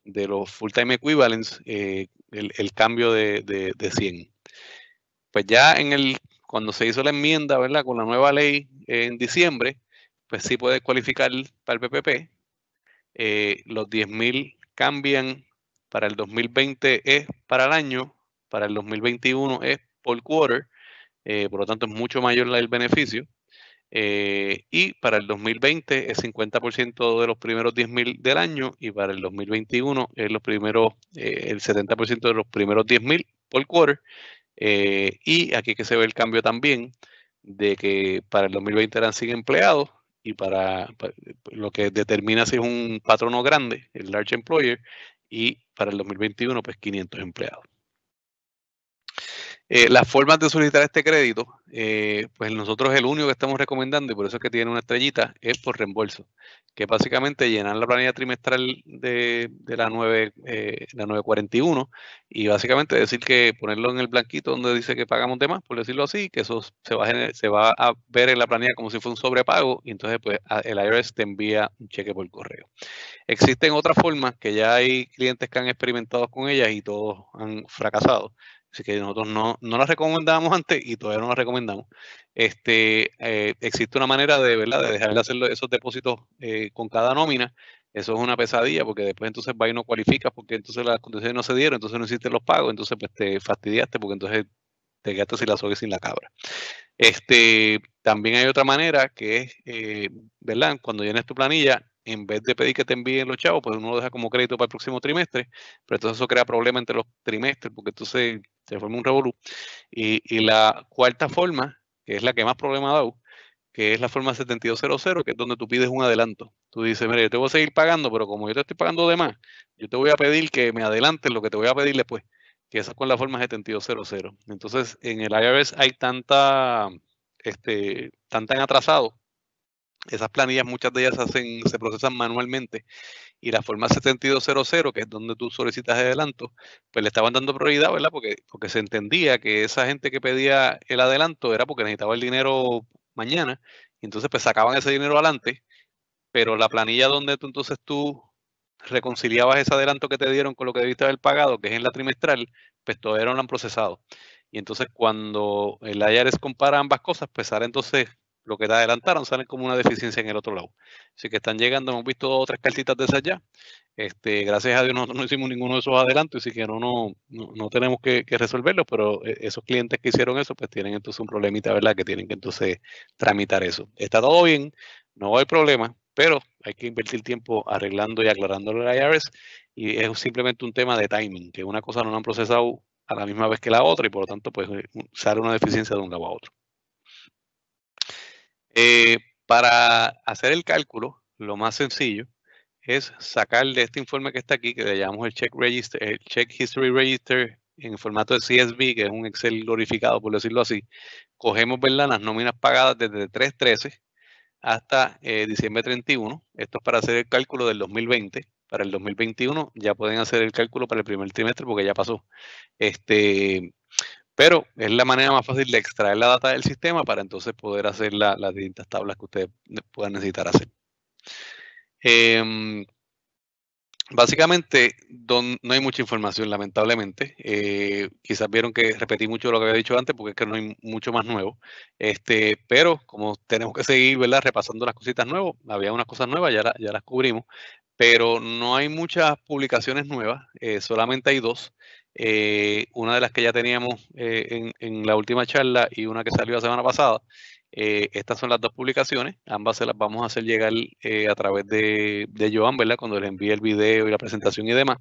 de los full-time equivalents, eh, el, cambio de, de, 100. Pues ya en el, cuando se hizo la enmienda, ¿verdad? Con la nueva ley en diciembre, pues sí puede cualificar para el PPP. Eh, los 10.000 cambian para el 2020 es para el año, para el 2021 es por quarter eh, por lo tanto es mucho mayor el beneficio. Eh, y para el 2020 es 50% de los primeros 10.000 del año y para el 2021 es los primeros, eh, el 70% de los primeros 10.000 por quarter. y aquí que se ve el cambio también de que para el 2020 eran 100 empleados y para lo que determina si es un patrono grande, el large employer, y para el 2021 pues 500 empleados. Eh, las formas de solicitar este crédito, eh, pues nosotros el único que estamos recomendando, y por eso es que tiene una estrellita, es por reembolso, que básicamente llenan la planilla trimestral de, la, 9, eh, la 941 y básicamente decir que ponerlo en el blanquito donde dice que pagamos de más, por decirlo así, que eso se va a, se va a ver en la planilla como si fuera un sobrepago y entonces pues el IRS te envía un cheque por correo. Existen otras formas que ya hay clientes que han experimentado con ellas y todos han fracasado Así que nosotros no, no las recomendábamos antes y todavía no las recomendamos. Este, eh, existe una manera de, ¿verdad? de dejar de hacer esos depósitos eh, con cada nómina. Eso es una pesadilla porque después entonces va y no cualificas porque entonces las condiciones no se dieron, entonces no hiciste los pagos, entonces pues, te fastidiaste porque entonces te quedaste sin la soga y sin la cabra. Este, también hay otra manera que es, eh, ¿verdad? Cuando llenes tu planilla, en vez de pedir que te envíen los chavos, pues uno lo deja como crédito para el próximo trimestre, pero entonces eso crea problemas entre los trimestres, porque entonces se forma un revolú. Y, la cuarta forma, que es la que más problema da, que es la forma 7200, que es donde tú pides un adelanto. Tú dices, mire, yo te voy a seguir pagando, pero como yo te estoy pagando de más, yo te voy a pedir que me adelantes lo que te voy a pedir después, que esa es con la forma 7200. Entonces, en el IRS hay tanta, este, tan tan atrasado esas planillas, muchas de ellas hacen, se procesan manualmente y la forma 7200, que es donde tú solicitas adelanto, pues le estaban dando prioridad, ¿verdad? Porque, porque se entendía que esa gente que pedía el adelanto era porque necesitaba el dinero mañana, entonces pues sacaban ese dinero adelante, pero la planilla donde tú entonces tú reconciliabas ese adelanto que te dieron con lo que debiste haber pagado, que es en la trimestral, pues todavía no lo han procesado. Y entonces cuando el es compara ambas cosas, pues ahora entonces lo que te adelantaron, salen como una deficiencia en el otro lado. Así que están llegando, hemos visto otras cartitas de esas ya. Este, gracias a Dios nosotros no hicimos ninguno de esos adelantos, así que no, no, no, tenemos que, que, resolverlo, pero eh, esos clientes que hicieron eso, pues tienen entonces un problemita, ¿verdad? Que tienen que entonces tramitar eso. Está todo bien, no hay problema, pero hay que invertir tiempo arreglando y aclarando los IRS y es simplemente un tema de timing, que una cosa no la han procesado a la misma vez que la otra y por lo tanto pues eh, sale una deficiencia de un lado a otro. Eh, para hacer el cálculo, lo más sencillo es sacar de este informe que está aquí, que le llamamos el Check, Register, el Check History Register en formato de CSV, que es un Excel glorificado, por decirlo así. Cogemos las nóminas pagadas desde 3.13 hasta eh, diciembre 31. Esto es para hacer el cálculo del 2020. Para el 2021 ya pueden hacer el cálculo para el primer trimestre porque ya pasó. Este, pero es la manera más fácil de extraer la data del sistema para entonces poder hacer las distintas tablas que ustedes puedan necesitar hacer. Em, básicamente, no hay mucha información, lamentablemente. Eh, quizás vieron que repetí mucho lo que había dicho antes porque es que no hay mucho más nuevo. Este, pero como tenemos que seguir ¿verdad? repasando las cositas nuevas, había unas cosas nuevas, ya, ya las cubrimos pero no hay muchas publicaciones nuevas, eh, solamente hay dos eh, una de las que ya teníamos eh, en, la última charla y una que salió la semana pasada. Eh, estas son las dos publicaciones, ambas se las vamos a hacer llegar eh, a través de, Joan, ¿verdad? Cuando le envíe el video y la presentación y demás.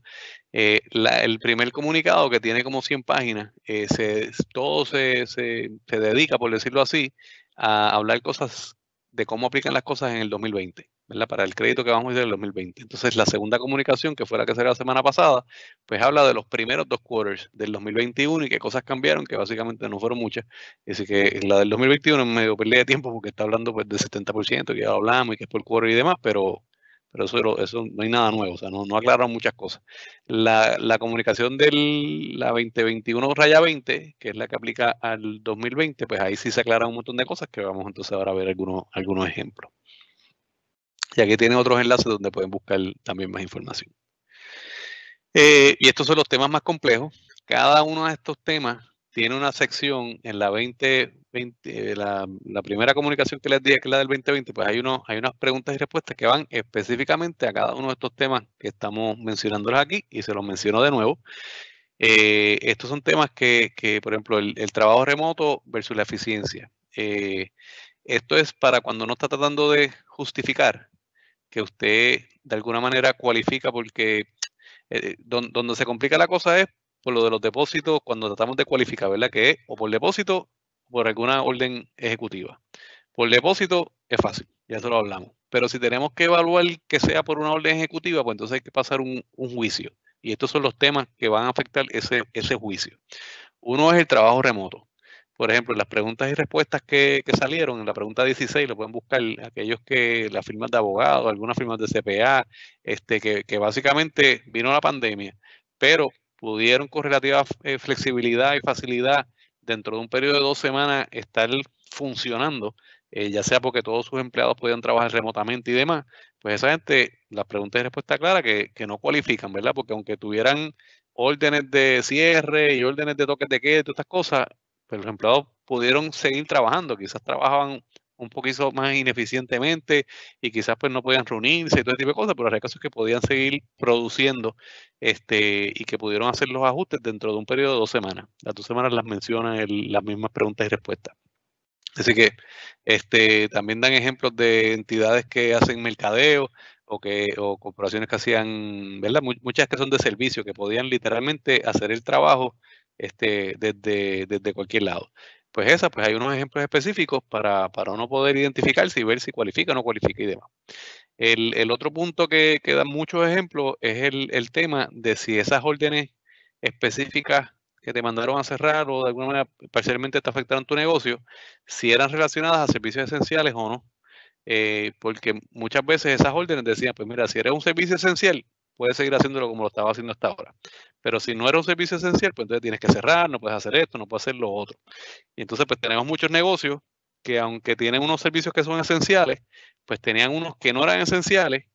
el primer comunicado, que tiene como 100 páginas, se, todo se, se dedica, por decirlo así, a hablar cosas de cómo aplican las cosas en el 2020. Para el crédito que vamos a hacer en 2020. Entonces, la segunda comunicación, que fue la que salió la semana pasada, pues habla de los primeros dos quarters del 2021 y qué cosas cambiaron, que básicamente no fueron muchas. Así que la del 2021 me medio pérdida de tiempo porque está hablando pues del 70%, que ya hablamos y que es por quarter y demás, pero, pero eso, eso no hay nada nuevo, o sea, no, no aclararon muchas cosas. La, comunicación de la 2021 raya 20, que es la que aplica al 2020, pues ahí sí se aclaran un montón de cosas que vamos entonces ahora a ver algunos, algunos ejemplos. Y aquí tienen otros enlaces donde pueden buscar también más información. Eh, y estos son los temas más complejos. Cada uno de estos temas tiene una sección en la 20, eh, la, primera comunicación que les di, que es la del 2020, pues hay, uno, hay unas preguntas y respuestas que van específicamente a cada uno de estos temas que estamos mencionándoles aquí y se los menciono de nuevo. Eh, estos son temas que, por ejemplo, el, trabajo remoto versus la eficiencia. esto es para cuando uno está tratando de justificar que usted de alguna manera cualifica porque eh, donde se complica la cosa es por lo de los depósitos cuando tratamos de cualificar, ¿verdad? Que es o por depósito o por alguna orden ejecutiva. Por depósito es fácil, ya se lo hablamos. Pero si tenemos que evaluar que sea por una orden ejecutiva, pues entonces hay que pasar un, un juicio. Y estos son los temas que van a afectar ese, ese juicio. Uno es el trabajo remoto por ejemplo, las preguntas y respuestas que, salieron, en la pregunta 16, lo pueden buscar aquellos que las firmas de abogados, algunas firmas de CPA, este, que, básicamente vino la pandemia, pero pudieron con relativa eh, flexibilidad y facilidad dentro de un periodo de dos semanas estar funcionando, eh, ya sea porque todos sus empleados podían trabajar remotamente y demás, pues esa gente, las preguntas y respuestas claras que, no cualifican, ¿verdad? Porque aunque tuvieran órdenes de cierre y órdenes de toques de queda y todas estas cosas, los empleados pudieron seguir trabajando, quizás trabajaban un poquito más ineficientemente y quizás pues no podían reunirse y todo ese tipo de cosas, pero hay casos que podían seguir produciendo este, y que pudieron hacer los ajustes dentro de un periodo de dos semanas. Las dos semanas las mencionan en las mismas preguntas y respuestas. Así que este, también dan ejemplos de entidades que hacen mercadeo o, que, o corporaciones que hacían, ¿verdad? Muchas que son de servicio, que podían literalmente hacer el trabajo este, desde, cualquier lado. Pues esa, pues hay unos ejemplos específicos para, para uno poder identificarse y ver si cualifica o no cualifica y demás. El, otro punto que, da muchos ejemplos es el, tema de si esas órdenes específicas que te mandaron a cerrar o de alguna manera parcialmente te afectaron tu negocio, si eran relacionadas a servicios esenciales o no. Eh, porque muchas veces esas órdenes decían, pues mira, si eres un servicio esencial, puedes seguir haciéndolo como lo estaba haciendo hasta ahora. Pero si no era un servicio esencial, pues entonces tienes que cerrar, no puedes hacer esto, no puedes hacer lo otro. Y entonces pues tenemos muchos negocios que aunque tienen unos servicios que son esenciales, pues tenían unos que no eran esenciales,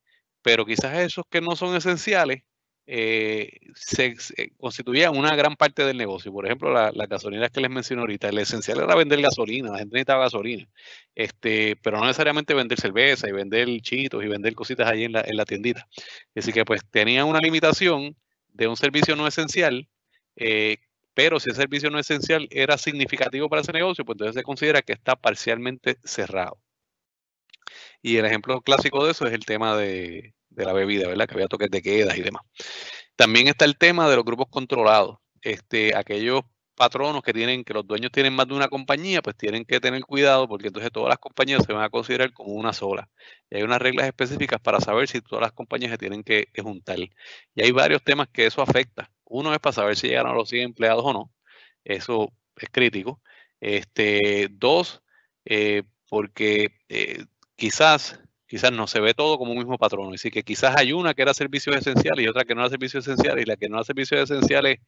pero quizás esos que no son esenciales eh, se, constituía una gran parte del negocio. Por ejemplo, las la gasolineras que les mencioné ahorita, el esencial era vender gasolina, la gente necesitaba gasolina, este, pero no necesariamente vender cerveza y vender chitos y vender cositas ahí en la, tiendita. Así que pues tenía una limitación de un servicio no esencial, eh, pero si el servicio no esencial era significativo para ese negocio, pues entonces se considera que está parcialmente cerrado. Y el ejemplo clásico de eso es el tema de, de la bebida, ¿verdad? Que había toques de quedas y demás. También está el tema de los grupos controlados. Este, aquellos patronos que tienen, que los dueños tienen más de una compañía, pues tienen que tener cuidado porque entonces todas las compañías se van a considerar como una sola. Y hay unas reglas específicas para saber si todas las compañías se tienen que juntar. Y hay varios temas que eso afecta. Uno es para saber si llegaron a los 100 empleados o no. Eso es crítico. Este, dos, eh, porque eh, quizás quizás no se ve todo como un mismo patrono. Así que quizás hay una que era servicios esenciales y otra que no era servicios esenciales, y la que no era servicios esenciales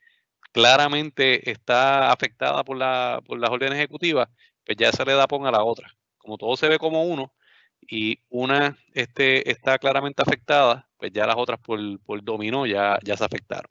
claramente está afectada por, las órdenes ejecutivas, pues ya se le da pon a la otra. Como todo se ve como uno y una este, está claramente afectada, pues ya las otras por, por dominó ya, ya se afectaron.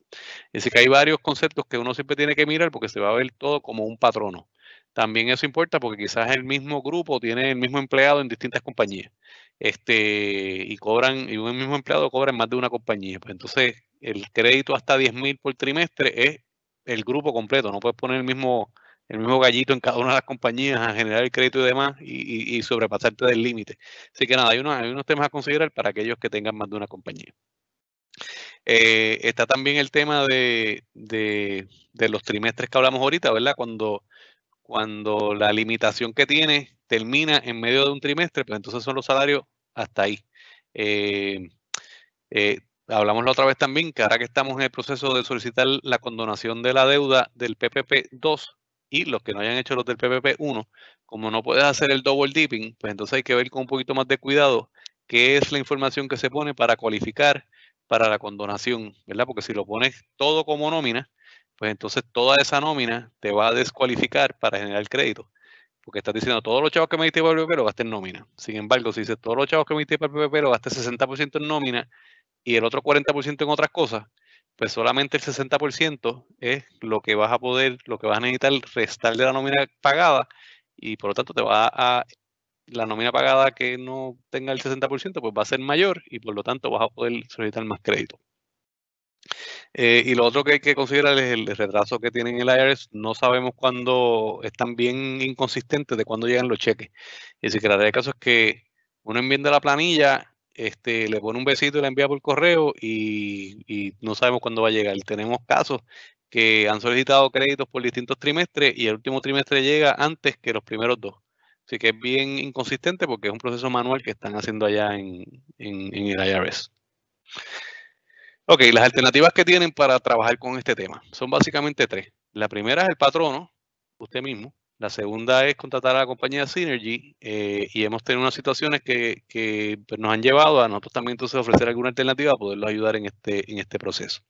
Así que hay varios conceptos que uno siempre tiene que mirar porque se va a ver todo como un patrono. También eso importa porque quizás el mismo grupo tiene el mismo empleado en distintas compañías este, y cobran, y un mismo empleado cobra en más de una compañía. Pues entonces, el crédito hasta 10.000 por trimestre es el grupo completo, no puedes poner el mismo, el mismo gallito en cada una de las compañías a generar el crédito y demás y, y, sobrepasarte del límite. Así que nada, hay unos, hay temas a considerar para aquellos que tengan más de una compañía. Eh, está también el tema de, los trimestres que hablamos ahorita, ¿verdad? Cuando, cuando la limitación que tiene termina en medio de un trimestre, pues entonces son los salarios hasta ahí. Eh, eh, hablamos la otra vez también que ahora que estamos en el proceso de solicitar la condonación de la deuda del PPP 2 y los que no hayan hecho los del PPP 1, como no puedes hacer el double dipping, pues entonces hay que ver con un poquito más de cuidado qué es la información que se pone para cualificar para la condonación, ¿verdad? Porque si lo pones todo como nómina, pues entonces toda esa nómina te va a descualificar para generar crédito porque estás diciendo todos los chavos que me diste para el PPP lo gasté en nómina. Sin embargo, si dices todos los chavos que me diste para el PPP lo 60% en nómina y el otro 40% en otras cosas, pues solamente el 60% es lo que vas a poder, lo que vas a necesitar restar de la nómina pagada y por lo tanto te va a la nómina pagada que no tenga el 60% pues va a ser mayor y por lo tanto vas a poder solicitar más crédito. Eh, y lo otro que hay que considerar es el retraso que tienen el IRS. No sabemos cuándo están bien inconsistentes de cuándo llegan los cheques. Y si que la de caso es que uno envía la planilla, este, le pone un besito y la envía por correo y, no sabemos cuándo va a llegar. Tenemos casos que han solicitado créditos por distintos trimestres y el último trimestre llega antes que los primeros dos. Así que es bien inconsistente porque es un proceso manual que están haciendo allá en el IRS. Ok, las alternativas que tienen para trabajar con este tema son básicamente tres. La primera es el patrono, usted mismo. La segunda es contratar a la compañía Synergy eh, y hemos tenido unas situaciones que, pues, nos han llevado a nosotros también entonces ofrecer alguna alternativa a poderlo ayudar en este, en este proceso.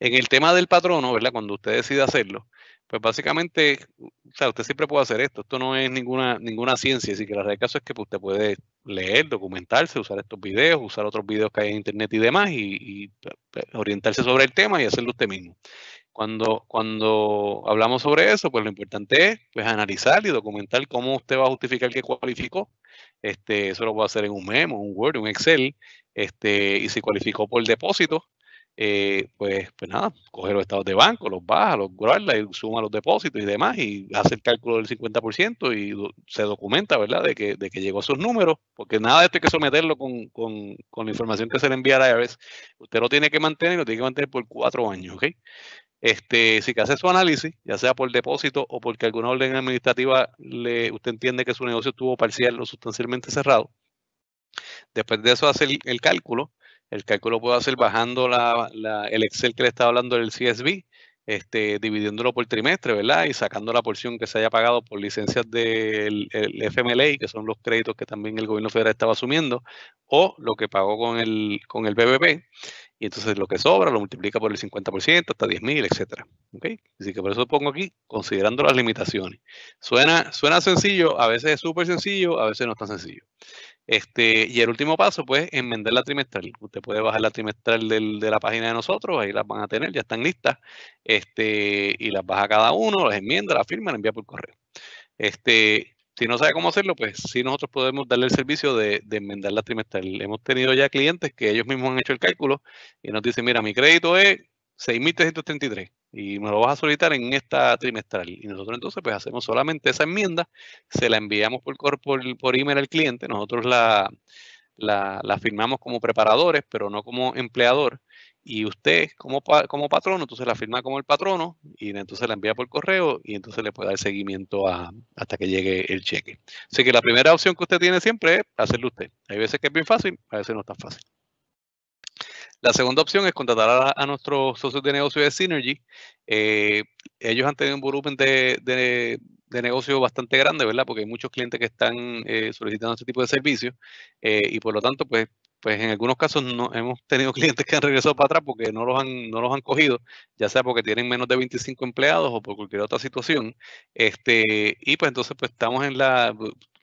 En el tema del patrono, ¿verdad? Cuando usted decide hacerlo, pues básicamente, o sea, usted siempre puede hacer esto. Esto no es ninguna, ninguna ciencia. Así que la realidad caso es que pues, usted puede leer, documentarse, usar estos videos, usar otros videos que hay en internet y demás, y, eh, orientarse sobre el tema y hacerlo usted mismo. Cuando, cuando hablamos sobre eso, pues lo importante es pues, analizar y documentar cómo usted va a justificar que cualificó. Este, eso lo puede hacer en un memo, un Word, un Excel, este, y si cualificó por depósito, eh, pues, pues nada, coge los estados de banco, los baja, los guarda y suma los depósitos y demás y hace el cálculo del 50% y se documenta, ¿verdad?, de que, llegó a esos números, porque nada de esto hay que someterlo con, la información que se le envía a la IRS. Usted lo tiene que mantener y lo tiene que mantener por cuatro años, ¿ok? Este, si que hace su análisis, ya sea por depósito o porque alguna orden administrativa le, usted entiende que su negocio estuvo parcial o sustancialmente cerrado, después de eso hace el cálculo el cálculo puedo hacer bajando el Excel que le estaba hablando del CSV, este, dividiéndolo por trimestre, ¿verdad? Y sacando la porción que se haya pagado por licencias del FMLA, que son los créditos que también el gobierno federal estaba asumiendo, o lo que pagó con el, con el BBP. Y entonces lo que sobra lo multiplica por el 50% hasta 10.000, etc. ¿Okay? Así que por eso pongo aquí, considerando las limitaciones. Suena, suena sencillo, a veces es súper sencillo, a veces no es tan sencillo. Este, y el último paso, pues, enmendar la trimestral. Usted puede bajar la trimestral de la página de nosotros, ahí las van a tener, ya están listas. Este, y las baja cada uno, las enmienda, las firma, las envía por correo. Este, si no sabe cómo hacerlo, pues sí nosotros podemos darle el servicio de, de, enmendar la trimestral. Hemos tenido ya clientes que ellos mismos han hecho el cálculo y nos dicen, mira, mi crédito es 6.333 y me lo vas a solicitar en esta trimestral. Y nosotros entonces pues hacemos solamente esa enmienda, se la enviamos por, por, por email al cliente, nosotros la, firmamos como preparadores, pero no como empleador. Y usted como, como patrono, entonces la firma como el patrono y entonces la envía por correo y entonces le puede dar seguimiento hasta que llegue el cheque. Así que la primera opción que usted tiene siempre es hacerlo usted. Hay veces que es bien fácil, a veces no tan fácil. La segunda opción es contratar a, nuestros socios de negocio de Synergy. Eh, ellos han tenido un volumen de, de, negocio bastante grande, ¿verdad? Porque hay muchos clientes que están eh, solicitando este tipo de servicios eh, y por lo tanto, pues pues en algunos casos no hemos tenido <laughs> clientes que han regresado para atrás porque no los han no los han cogido, ya sea porque tienen menos de 25 empleados o por cualquier otra situación. Este, y pues entonces pues estamos en la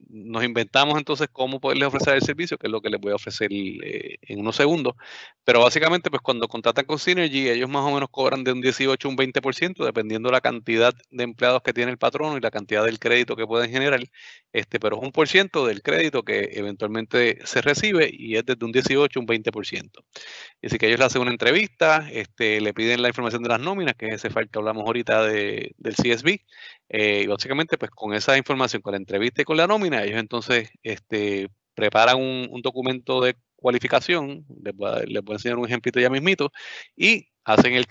nos inventamos entonces cómo poderles ofrecer el servicio, que es lo que les voy a ofrecer eh, en unos segundos. Pero básicamente, pues cuando contratan con Synergy, ellos más o menos cobran de un 18 a un 20%, dependiendo la cantidad de empleados que tiene el patrono y la cantidad del crédito que pueden generar. Este, pero es un por ciento del crédito que eventualmente se recibe y es desde un 18 a un 20%. Así que ellos le hacen una entrevista, este, le piden la información de las nóminas, que es ese file que hablamos ahorita del CSB. Eh, y básicamente, pues con esa información, con la entrevista y con la nómina, ellos entonces este, preparan un, documento de cualificación, les voy, a, enseñar un ejemplito ya mismito, y hacen el,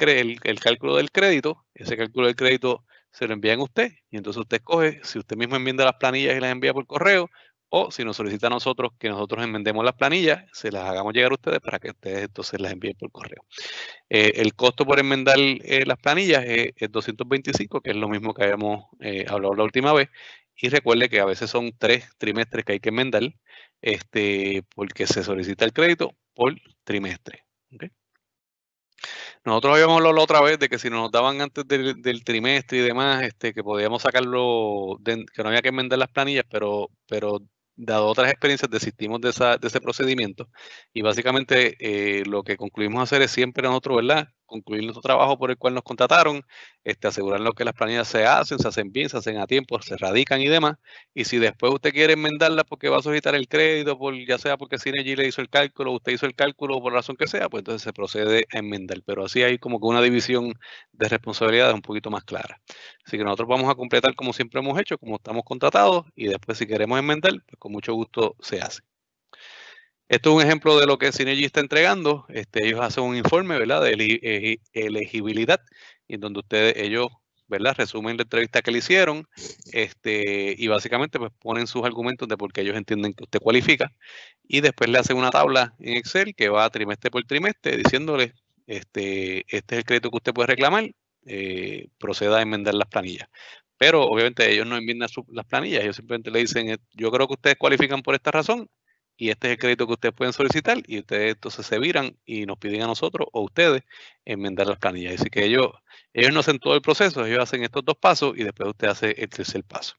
el, cálculo del crédito, ese cálculo del crédito se lo envían a usted y entonces usted coge si usted mismo envía las planillas y las envía por correo o si nos solicita a nosotros que nosotros enmendemos las planillas, se las hagamos llegar a ustedes para que ustedes entonces las envíen por correo. Eh, el costo por enmendar eh, las planillas eh, es, 225, que es lo mismo que habíamos hablado la última vez. Y recuerde que a veces son tres trimestres que hay que enmendar, este, porque se solicita el crédito por trimestre. Nosotros habíamos hablado la otra vez de que si nos daban antes del, trimestre y demás, este, que podíamos sacarlo, que no había que enmendar las planillas, pero, pero dado otras experiencias, desistimos de, de ese procedimiento. Y básicamente eh, lo que concluimos hacer es siempre nosotros, ¿verdad? concluir nuestro trabajo por el cual nos contrataron, este, asegurarnos que las planillas se hacen, se hacen bien, se hacen a tiempo, se radican y demás. Y si después usted quiere enmendarla porque va a solicitar el crédito, por, ya sea porque Synergy le hizo el cálculo, usted hizo el cálculo por razón que sea, pues entonces se procede a enmendar. Pero así hay como que una división de responsabilidades un poquito más clara. Así que nosotros vamos a completar como siempre hemos hecho, como estamos contratados, y después si queremos enmendar, pues con mucho gusto se hace. Esto es un ejemplo de lo que Synergy está entregando. Este, ellos hacen un informe ¿verdad? de eh, elegibilidad, en donde ustedes, ellos ¿verdad? resumen la entrevista que le hicieron este, y básicamente pues, ponen sus argumentos de por qué ellos entienden que usted cualifica. Y después le hacen una tabla en Excel que va trimestre por trimestre diciéndole este, este es el crédito que usted puede reclamar, eh, proceda a enmendar las planillas. Pero obviamente ellos no envían las planillas, ellos simplemente le dicen, eh, yo creo que ustedes cualifican por esta razón, y este es el crédito que ustedes pueden solicitar y ustedes entonces se viran y nos piden a nosotros o ustedes enmendar las canillas. Así que ellos, ellos no hacen todo el proceso, ellos hacen estos dos pasos y después usted hace el tercer paso.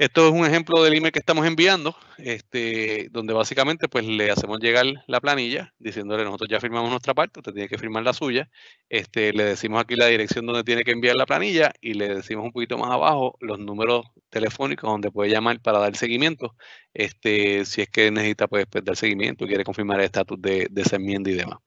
Esto es un ejemplo del email que estamos enviando, este, donde básicamente pues le hacemos llegar la planilla, diciéndole nosotros ya firmamos nuestra parte, usted tiene que firmar la suya. Este, le decimos aquí la dirección donde tiene que enviar la planilla y le decimos un poquito más abajo los números telefónicos donde puede llamar para dar seguimiento. Este, si es que necesita pues, pues dar seguimiento, quiere confirmar el estatus de, de, esa enmienda y demás.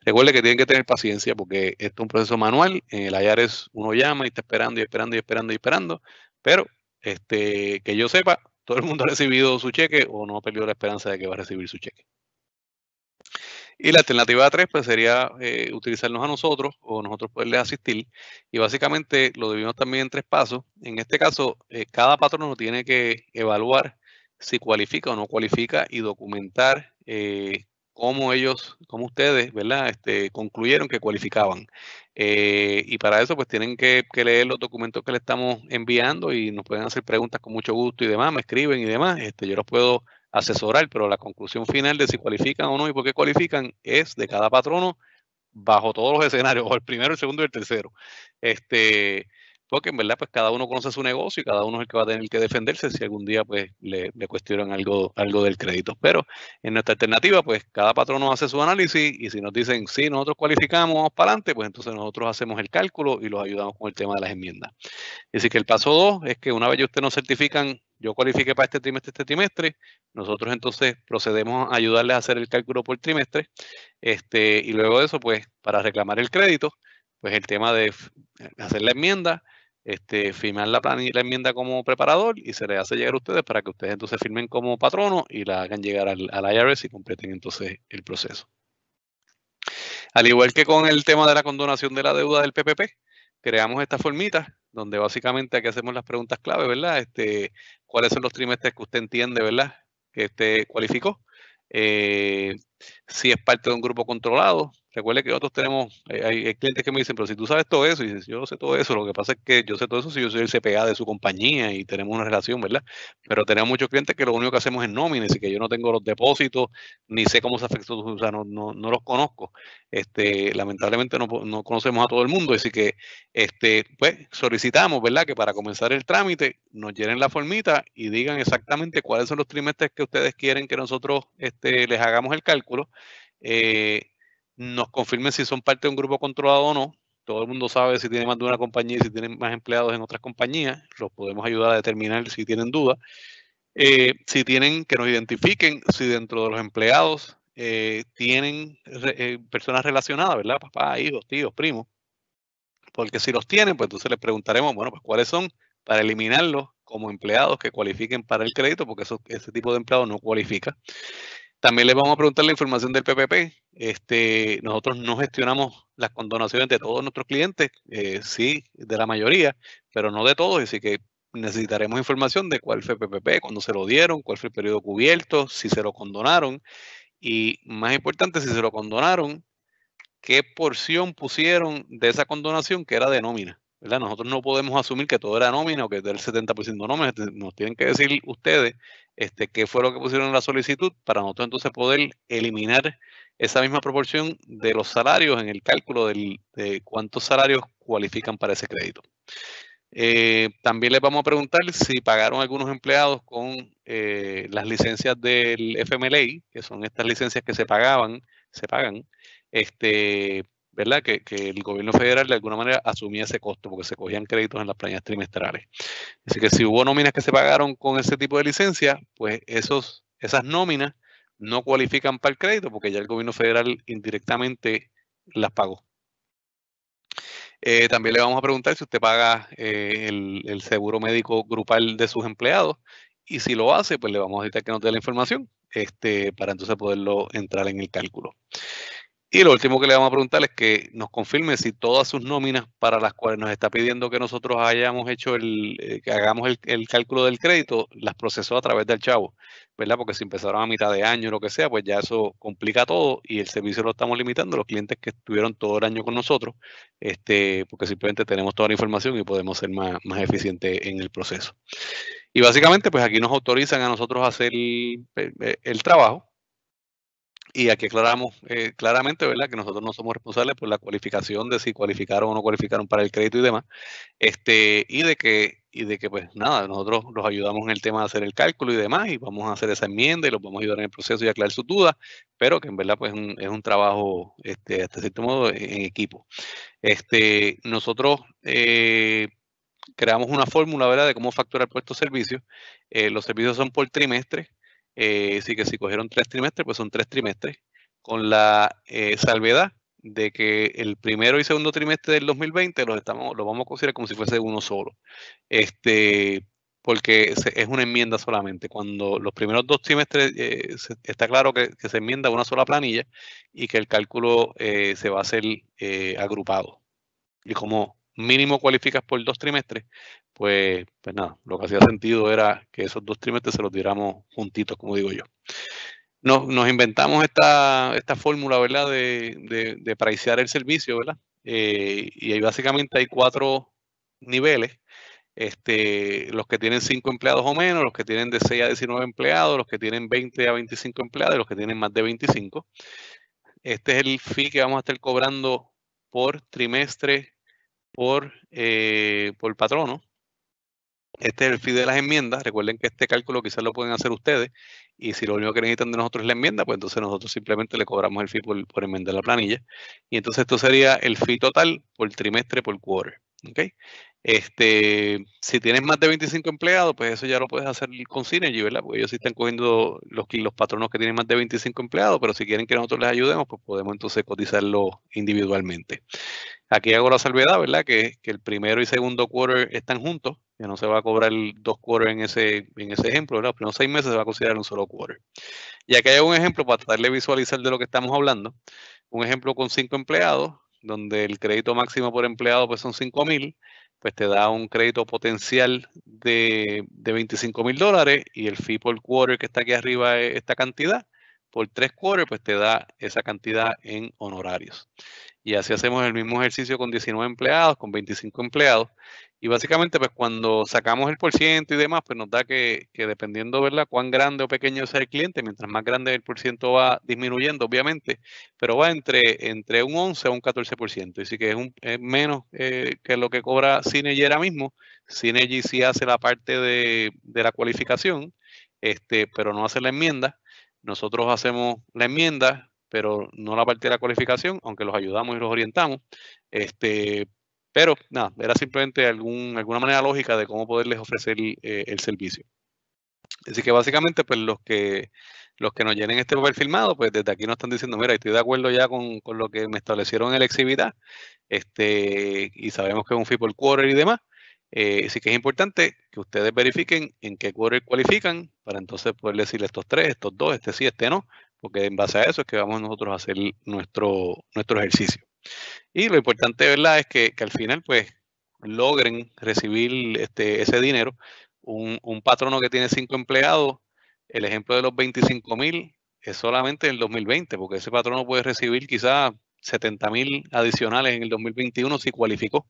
Recuerde que tienen que tener paciencia porque esto es un proceso manual. En el IARES uno llama y está esperando y esperando y esperando y esperando. Pero este, que yo sepa, todo el mundo ha recibido su cheque o no ha perdido la esperanza de que va a recibir su cheque. Y la alternativa 3 pues, sería eh, utilizarnos a nosotros o nosotros poderles asistir. Y básicamente lo dividimos también en tres pasos. En este caso, eh, cada patrono tiene que evaluar si cualifica o no cualifica y documentar eh, como ellos, como ustedes, ¿verdad? Este, concluyeron que cualificaban. Eh, y para eso, pues tienen que, leer los documentos que le estamos enviando y nos pueden hacer preguntas con mucho gusto y demás, me escriben y demás. Este, yo los puedo asesorar, pero la conclusión final de si cualifican o no y por qué cualifican es de cada patrono bajo todos los escenarios, <laughs> o el primero, el segundo y el tercero. Este, porque en verdad pues cada uno conoce su negocio y cada uno es el que va a tener que defenderse si algún día pues le, cuestionan algo, algo del crédito. Pero en nuestra alternativa pues cada patrono hace su análisis y si nos dicen sí, nosotros cualificamos, vamos para adelante, pues entonces nosotros hacemos el cálculo y los ayudamos con el tema de las enmiendas. Así que el paso dos es que una vez que ustedes nos certifican yo cualifique para este trimestre, este trimestre, nosotros entonces procedemos a ayudarles a hacer el cálculo por trimestre, este, y luego de eso, pues, para reclamar el crédito, pues el tema de hacer la enmienda, este, firmar la, planilla, enmienda como preparador y se le hace llegar a ustedes para que ustedes entonces firmen como patrono y la hagan llegar al, IRS y completen entonces el proceso. Al igual que con el tema de la condonación de la deuda del PPP, creamos esta formita donde básicamente aquí hacemos las preguntas clave, ¿verdad? Este, ¿Cuáles son los trimestres que usted entiende, ¿verdad? Que este cualificó. Eh, si es parte de un grupo controlado, Recuerde que otros tenemos, eh, hay clientes que me dicen, pero si tú sabes todo eso, y dices, yo sé todo eso, lo que pasa es que yo sé todo eso si yo soy el CPA de su compañía y tenemos una relación, ¿verdad? Pero tenemos muchos clientes que lo único que hacemos es nóminas y que yo no tengo los depósitos, ni sé cómo se afectó, o sea, no, los conozco. Este, lamentablemente no, conocemos a todo el mundo, así que este, pues solicitamos, ¿verdad? Que para comenzar el trámite nos llenen la formita y digan exactamente cuáles son los trimestres que ustedes quieren que nosotros este, les hagamos el cálculo. Eh, nos confirmen si son parte de un grupo controlado o no. Todo el mundo sabe si tiene más de una compañía y si tienen más empleados en otras compañías. Los podemos ayudar a determinar si tienen dudas. Eh, si tienen, que nos identifiquen si dentro de los empleados eh, tienen eh, personas relacionadas, ¿verdad? Papá, hijos, tíos, primos. Porque si los tienen, pues entonces les preguntaremos, bueno, pues cuáles son para eliminarlos como empleados que cualifiquen para el crédito, porque ese tipo de empleado no cualifica. También les vamos a preguntar la información del PPP. Este, nosotros no gestionamos las condonaciones de todos nuestros clientes, eh, sí, de la mayoría, pero no de todos, así que necesitaremos información de cuál fue el PPP, cuándo se lo dieron, cuál fue el periodo cubierto, si se lo condonaron y más importante, si se lo condonaron, qué porción pusieron de esa condonación que era de nómina. ¿verdad? Nosotros no podemos asumir que todo era nómina o que del 70% nómina. Este, nos tienen que decir ustedes este, qué fue lo que pusieron en la solicitud para nosotros entonces poder eliminar esa misma proporción de los salarios en el cálculo de cuántos salarios cualifican para ese crédito. Eh, también les vamos a preguntar si pagaron algunos empleados con eh, las licencias del FMLA, que son estas licencias que se pagaban, se pagan, este, ¿verdad? Que, el gobierno federal de alguna manera asumía ese costo porque se cogían créditos en las planillas trimestrales. Así que si hubo nóminas que se pagaron con ese tipo de licencia, pues esos, esas nóminas no cualifican para el crédito porque ya el gobierno federal indirectamente las pagó. Eh, también le vamos a preguntar si usted paga eh, el, seguro médico grupal de sus empleados y si lo hace, pues le vamos a decir que nos dé la información este, para entonces poderlo entrar en el cálculo. Y lo último que le vamos a preguntar es que nos confirme si todas sus nóminas para las cuales nos está pidiendo que nosotros hayamos hecho el, eh, que hagamos el, cálculo del crédito, las procesó a través del chavo, ¿verdad? Porque si empezaron a mitad de año o lo que sea, pues ya eso complica todo y el servicio lo estamos limitando los clientes que estuvieron todo el año con nosotros, este, porque simplemente tenemos toda la información y podemos ser más, más eficientes en el proceso. Y básicamente, pues aquí nos autorizan a nosotros a hacer eh, eh, el trabajo y aquí aclaramos eh, claramente, ¿verdad?, que nosotros no somos responsables por la cualificación de si cualificaron o no cualificaron para el crédito y demás. Este, y de que, y de que pues nada, nosotros los ayudamos en el tema de hacer el cálculo y demás, y vamos a hacer esa enmienda y los vamos a ayudar en el proceso y aclarar sus dudas, pero que en verdad pues es un trabajo, este, hasta cierto modo, en equipo. Este, nosotros, eh, creamos una fórmula ¿verdad? de cómo facturar puestos servicios. Eh, los servicios son por trimestre así eh, que si cogieron tres trimestres, pues son tres trimestres, con la eh, salvedad de que el primero y segundo trimestre del 2020 los, estamos, los vamos a considerar como si fuese uno solo. Este, porque es una enmienda solamente. Cuando los primeros dos trimestres eh, está claro que, se enmienda una sola planilla y que el cálculo se va a hacer agrupado. Y como mínimo cualificas por dos trimestres, pues, pues nada, lo que hacía sentido era que esos dos trimestres se los tiramos juntitos, como digo yo. Nos, inventamos esta, esta fórmula, ¿verdad?, de, de, el servicio, ¿verdad? Eh, y ahí básicamente hay cuatro niveles. Este, los que tienen cinco empleados o menos, los que tienen de 6 a 19 empleados, los que tienen 20 a 25 empleados y los que tienen más de 25. Este es el fee que vamos a estar cobrando por trimestre por, eh, por patrono. Este es el fee de las enmiendas. Recuerden que este cálculo quizás lo pueden hacer ustedes. Y si lo único que necesitan de nosotros es la enmienda, pues entonces nosotros simplemente le cobramos el fee por, por enmendar la planilla. Y entonces esto sería el fee total por trimestre por quarter. ¿okay? Este, si tienes más de 25 empleados, pues eso ya lo puedes hacer con Synergy, ¿verdad? Porque ellos sí están cogiendo los, los patronos que tienen más de 25 empleados, pero si quieren que nosotros les ayudemos, pues podemos entonces cotizarlo individualmente. Aquí hago la salvedad, ¿verdad? Que, que el primero y segundo quarter están juntos, que no se va a cobrar dos quarters en ese, en ese ejemplo, ¿verdad? Los primeros seis meses se va a considerar un solo quarter. Y aquí hay un ejemplo para tratar de visualizar de lo que estamos hablando. Un ejemplo con cinco empleados, donde el crédito máximo por empleado pues son 5,000. mil pues te da un crédito potencial de, de 25 mil dólares y el fee por quarter que está aquí arriba es esta cantidad, por tres quarters, pues te da esa cantidad en honorarios. Y así hacemos el mismo ejercicio con 19 empleados, con 25 empleados. Y básicamente, pues cuando sacamos el porciento y demás, pues nos da que, dependiendo, ¿verdad?, cuán grande o pequeño sea el cliente, mientras más grande el ciento va disminuyendo, obviamente, pero va entre, entre un 11 a un 14%. Así que es, un, es menos eh, que lo que cobra Synergy ahora mismo. Synergy sí hace la parte de, la cualificación, este, pero no hace la enmienda. Nosotros hacemos la enmienda, pero no la parte de la cualificación, aunque los ayudamos y los orientamos. Este, pero nada, era simplemente algún, alguna manera lógica de cómo poderles ofrecer eh, el servicio. Así que básicamente, pues los que los que nos llenen este papel filmado, pues desde aquí nos están diciendo, mira, estoy de acuerdo ya con, lo que me establecieron en la exhibida este, y sabemos que es un fee por quarter y demás. así eh, que es importante que ustedes verifiquen en qué quarter cualifican para entonces poder decirle estos tres, estos dos, este sí, este no, porque en base a eso es que vamos nosotros a hacer nuestro, nuestro ejercicio. Y lo importante, ¿verdad?, es que, al final, pues, logren recibir este, ese dinero. Un, un patrono que tiene cinco empleados, el ejemplo de los 25 mil es solamente en el 2020, porque ese patrono puede recibir quizás 70 mil adicionales en el 2021 si cualificó.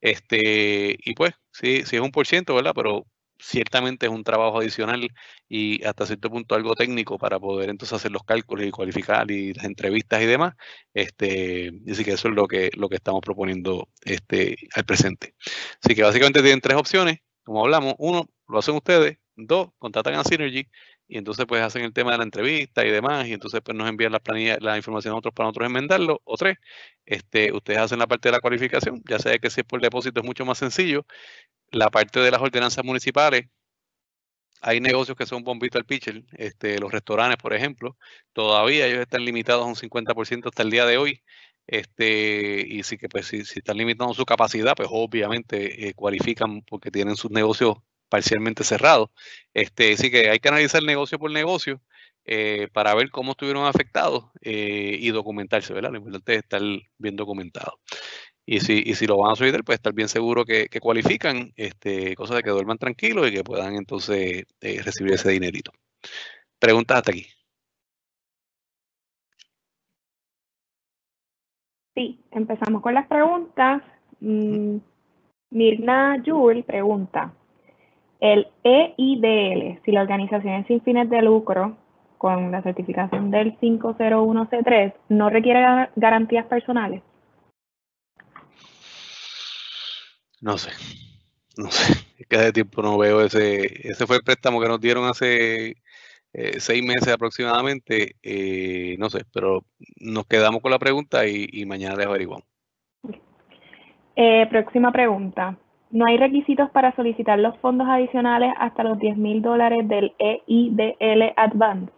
Este, y pues, sí, sí es un por ciento, ¿verdad? Pero ciertamente es un trabajo adicional y hasta cierto punto algo técnico para poder entonces hacer los cálculos y cualificar y las entrevistas y demás. Este, así que eso es lo que, lo que estamos proponiendo este, al presente. Así que básicamente tienen tres opciones, como hablamos. Uno, lo hacen ustedes. Dos, contratan a Synergy y entonces pues hacen el tema de la entrevista y demás, y entonces pues nos envían la la información a otros para nosotros enmendarlo, o tres, este, ustedes hacen la parte de la cualificación, ya sea que si es por depósito es mucho más sencillo, la parte de las ordenanzas municipales, hay negocios que son bombito al pitcher, este, los restaurantes, por ejemplo, todavía ellos están limitados a un 50% hasta el día de hoy. Este, y sí que pues, si, están limitando su capacidad, pues obviamente eh, cualifican porque tienen sus negocios parcialmente cerrados. Este, así que hay que analizar negocio por negocio eh, para ver cómo estuvieron afectados eh, y documentarse, ¿verdad? Lo importante es estar bien documentado. Y si, lo van a subir, pues estar bien seguro que, cualifican, este, cosa de que duerman tranquilos y que puedan entonces eh, recibir ese dinerito. Preguntas hasta aquí. Sí, empezamos con las preguntas. Mm, Mirna Jul pregunta, el EIDL, si la organización es sin fines de lucro, con la certificación del 501C3, ¿no requiere garantías personales? No sé. No sé. que hace tiempo no veo ese. Ese fue el préstamo que nos dieron hace eh, seis meses aproximadamente. Eh, no sé, pero nos quedamos con la pregunta y, mañana les averiguamos. Eh, próxima pregunta. No hay requisitos para solicitar los fondos adicionales hasta los 10 mil dólares del EIDL Advance.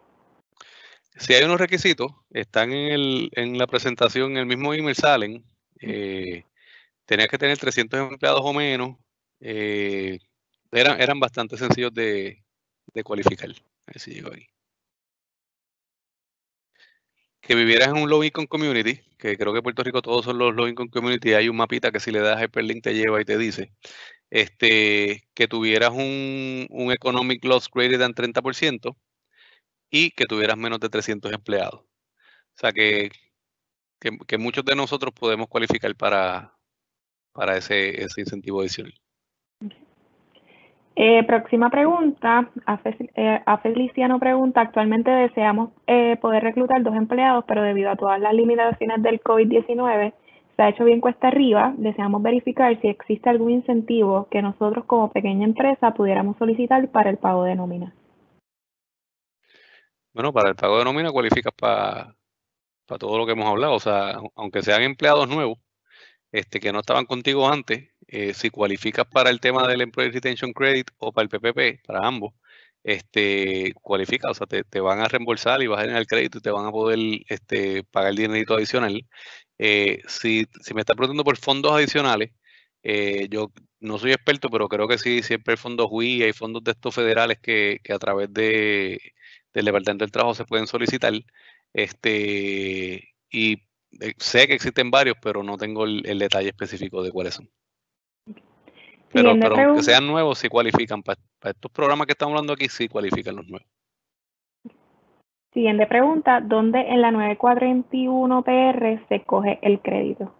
Sí hay unos requisitos, están en, el, en la presentación, en el mismo email salen. Mm. Eh, tenías que tener 300 empleados o menos. Eh, eran, bastante sencillos de, de cualificar. Así ahí. Que vivieras en un low income community, que creo que en Puerto Rico todos son los low income community. Hay un mapita que si le das hyperlink te lleva y te dice. Este, que tuvieras un, economic loss greater than 30% y que tuvieras menos de 300 empleados. O sea que, que muchos de nosotros podemos cualificar para, para ese, incentivo adicional. Eh, próxima pregunta. Eh, a Feliciano pregunta, actualmente deseamos eh, poder reclutar dos empleados, pero debido a todas las limitaciones del COVID-19, se ha hecho bien cuesta arriba. Deseamos verificar si existe algún incentivo que nosotros como pequeña empresa pudiéramos solicitar para el pago de nómina. Bueno, para el pago de nómina cualificas para, para todo lo que hemos hablado. O sea, aunque sean empleados nuevos, este, que no estaban contigo antes, eh, si cualificas para el tema del Employee Retention Credit o para el PPP, para ambos, este, cualifica, o sea, te, te van a reembolsar y vas a tener el crédito y te van a poder este, pagar el dinerito adicional. Eh, si, me está preguntando por fondos adicionales, eh, yo no soy experto, pero creo que sí, siempre hay fondos UI, hay fondos de estos federales que, a través de, del Departamento del Trabajo se pueden solicitar. Este, y eh, sé que existen varios, pero no tengo el, detalle específico de cuáles son. Pero, pero sean nuevos, sí cualifican. Para, estos programas que estamos hablando aquí, sí cualifican los nuevos. Siguiente pregunta, ¿dónde en la 941 PR se coge el crédito?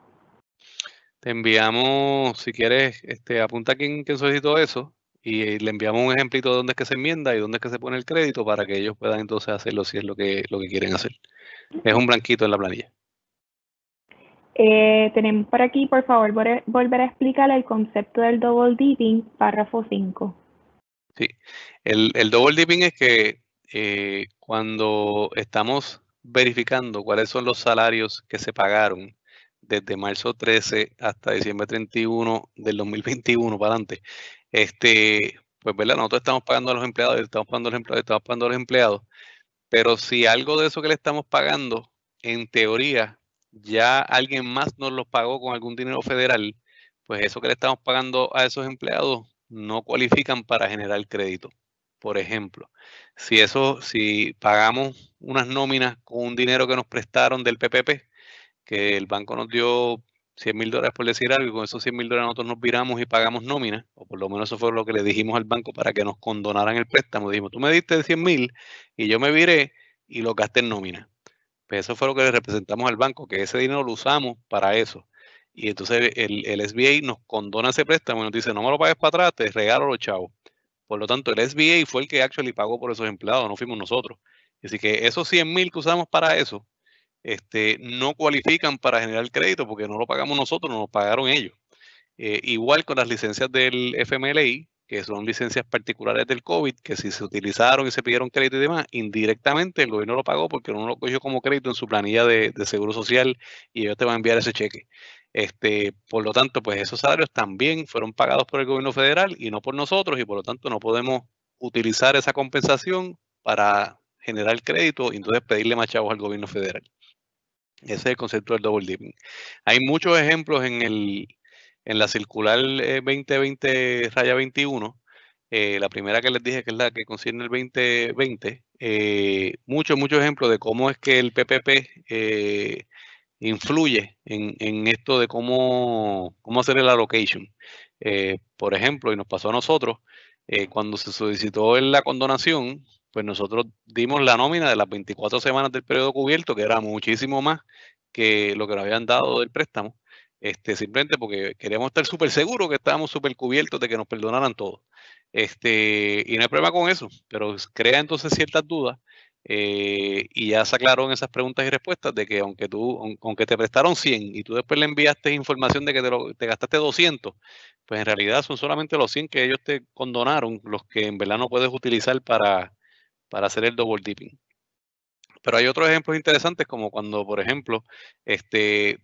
Te enviamos, si quieres, este, apunta a quien, solicitó eso y eh, le enviamos un ejemplito de dónde es que se enmienda y dónde es que se pone el crédito para que ellos puedan entonces hacerlo si es lo que, lo que quieren hacer. Es un blanquito en la planilla. Eh, tenemos por aquí, por favor, volver a explicar el concepto del double dipping, párrafo 5. Sí, el, el double dipping es que eh, cuando estamos verificando cuáles son los salarios que se pagaron desde marzo 13 hasta diciembre 31 del 2021 para adelante, este, pues ¿verdad? nosotros estamos pagando a los empleados, estamos pagando a los empleados, estamos pagando a los empleados, pero si algo de eso que le estamos pagando, en teoría, ya alguien más nos los pagó con algún dinero federal, pues eso que le estamos pagando a esos empleados no cualifican para generar crédito. Por ejemplo, si eso, si pagamos unas nóminas con un dinero que nos prestaron del PPP, que el banco nos dio 100 mil dólares por decir algo, y con esos 100 mil dólares nosotros nos viramos y pagamos nómina, o por lo menos eso fue lo que le dijimos al banco para que nos condonaran el préstamo. Dijimos, tú me diste 100 mil y yo me viré y lo gasté en nómina. Pues eso fue lo que le representamos al banco, que ese dinero lo usamos para eso. Y entonces el, el SBA nos condona ese préstamo y nos dice, no me lo pagues para atrás, te regalo los chavos. Por lo tanto, el SBA fue el que actually pagó por esos empleados, no fuimos nosotros. Así que esos 100 mil que usamos para eso, este, no cualifican para generar crédito porque no lo pagamos nosotros, nos lo pagaron ellos. Eh, igual con las licencias del FMLI, que son licencias particulares del COVID, que si se utilizaron y se pidieron crédito y demás, indirectamente el gobierno lo pagó porque uno lo cogió como crédito en su planilla de, seguro social y ellos te van a enviar ese cheque. Este, por lo tanto, pues esos salarios también fueron pagados por el gobierno federal y no por nosotros y por lo tanto no podemos utilizar esa compensación para generar crédito y entonces pedirle más chavos al gobierno federal. Ese es el concepto del double dipping. Hay muchos ejemplos en el, en la circular 2020 eh, raya 21, eh, la primera que les dije que es la que concierne el 2020, eh, muchos, muchos ejemplos de cómo es que el PPP influye en, esto de cómo, cómo hacer el allocation. por ejemplo, y nos pasó a nosotros, cuando se solicitó la condonación, pues nosotros dimos la nómina de las 24 semanas del periodo cubierto, que era muchísimo más que lo que nos habían dado del préstamo. Este, simplemente porque queríamos estar súper seguros que estábamos súper cubiertos de que nos perdonaran todo. Este, y no hay problema con eso, pero crea entonces ciertas dudas eh, y ya se aclararon esas preguntas y respuestas de que aunque tú, aunque te prestaron 100 y tú después le enviaste información de que te, gastaste 200, pues en realidad son solamente los 100 que ellos te condonaron, los que en verdad no puedes utilizar para, para hacer el double dipping. Pero hay otros ejemplos interesantes como cuando, por ejemplo, este,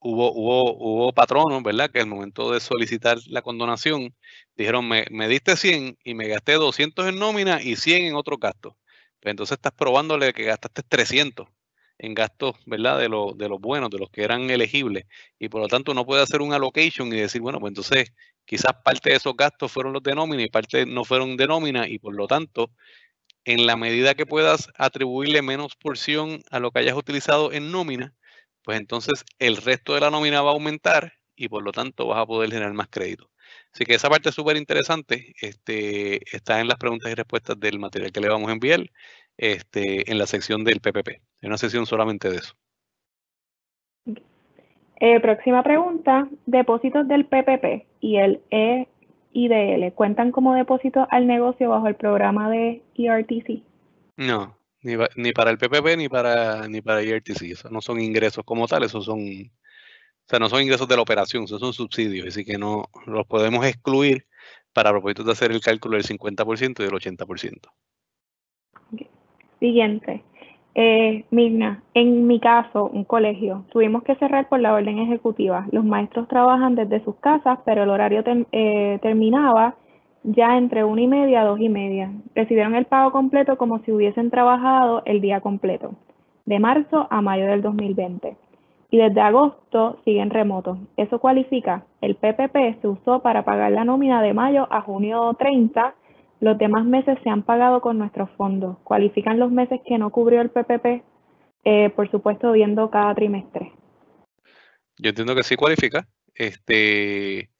hubo, hubo, patronos, ¿verdad? Que al momento de solicitar la condonación, dijeron, me, diste 100 y me gasté 200 en nómina y 100 en otro gasto. Pues entonces estás probándole que gastaste 300 en gastos, ¿verdad? De, lo, de los buenos, de los que eran elegibles. Y por lo tanto no puede hacer un allocation y decir, bueno, pues entonces quizás parte de esos gastos fueron los de nómina y parte no fueron de nómina y por lo tanto, en la medida que puedas atribuirle menos porción a lo que hayas utilizado en nómina, pues entonces el resto de la nómina va a aumentar y por lo tanto vas a poder generar más crédito. Así que esa parte es súper interesante. Este, está en las preguntas y respuestas del material que le vamos a enviar este, en la sección del PPP. Es una sección solamente de eso. Eh, próxima pregunta. Depósitos del PPP y el EIDL, ¿cuentan como depósitos al negocio bajo el programa de ERTC? No, ni, para el PPP ni para ni para IRTC. E no son ingresos como tal, esos son, o sea, no son ingresos de la operación, esos son subsidios, así que no los podemos excluir para propósito de hacer el cálculo del 50% y del 80%. Siguiente. Eh, Mirna, en mi caso, un colegio, tuvimos que cerrar por la orden ejecutiva. Los maestros trabajan desde sus casas, pero el horario eh, terminaba ya entre una y media a dos y media. Recibieron el pago completo como si hubiesen trabajado el día completo, de marzo a mayo del 2020. Y desde agosto siguen remotos. Eso cualifica. El PPP se usó para pagar la nómina de mayo a junio 30. Los demás meses se han pagado con nuestros fondos. Cualifican los meses que no cubrió el PPP, eh, por supuesto, viendo cada trimestre. Yo entiendo que sí cualifica. Este,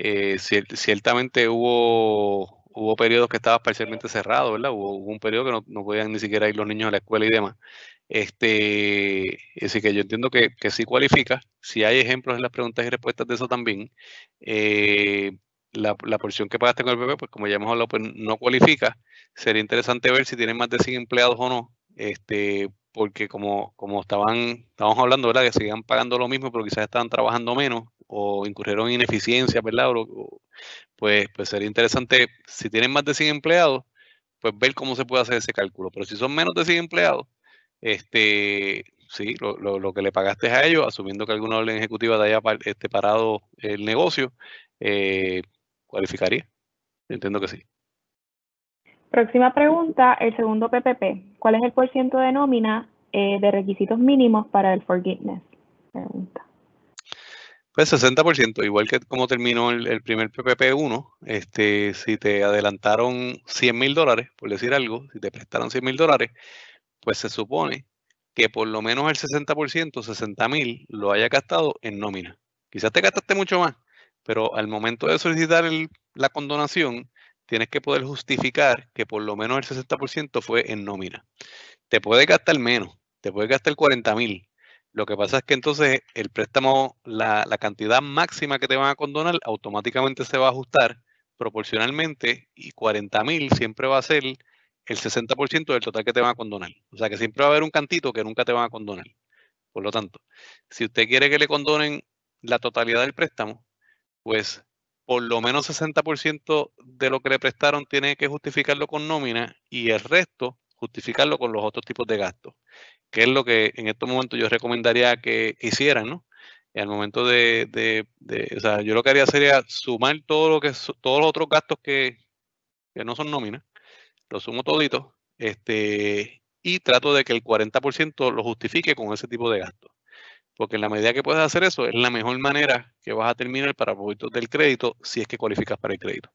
eh, ciertamente hubo, hubo periodos que estaba parcialmente cerrado, ¿verdad? Hubo, un periodo que no, podían ni siquiera ir los niños a la escuela y demás. Este, así que yo entiendo que, que sí cualifica. Si hay ejemplos en las preguntas y respuestas de eso también, eh, la, la, porción que pagaste con el bebé, pues como ya hemos hablado, pues no cualifica. Sería interesante ver si tienen más de 100 empleados o no, este, porque como, como estaban, estamos hablando, ¿verdad? Que seguían pagando lo mismo, pero quizás estaban trabajando menos o incurrieron en ineficiencia, ¿verdad? pues, pues sería interesante, si tienen más de 100 empleados, pues ver cómo se puede hacer ese cálculo. Pero si son menos de 100 empleados, este, sí, lo, que le pagaste a ellos, asumiendo que alguna orden ejecutiva te haya este, parado el negocio, eh, cualificaría. Entiendo que sí. Próxima pregunta, el segundo PPP. ¿Cuál es el porcentaje de nómina eh, de requisitos mínimos para el forgiveness? Pregunta. Pues 60%, igual que como terminó el, primer PPP1, este, si te adelantaron 100 mil dólares, por decir algo, si te prestaron 100 mil dólares, pues se supone que por lo menos el 60%, 60 mil, lo haya gastado en nómina. Quizás te gastaste mucho más, pero al momento de solicitar la condonación, tienes que poder justificar que por lo menos el 60% fue en nómina. Te puede gastar menos, te puede gastar 40 mil, lo que pasa es que entonces el préstamo, la, cantidad máxima que te van a condonar automáticamente se va a ajustar proporcionalmente y 40.000 mil siempre va a ser el 60% del total que te van a condonar. O sea que siempre va a haber un cantito que nunca te van a condonar. Por lo tanto, si usted quiere que le condonen la totalidad del préstamo, pues por lo menos 60% de lo que le prestaron tiene que justificarlo con nómina y el resto justificarlo con los otros tipos de gastos, que es lo que en estos momentos yo recomendaría que hicieran, ¿no? al momento de, o sea, yo lo que haría sería sumar todo lo que, todos los otros gastos que, no son nómina. los sumo toditos, este, y trato de que el 40% lo justifique con ese tipo de gastos. Porque en la medida que puedes hacer eso, es la mejor manera que vas a terminar el productos del crédito si es que cualificas para el crédito.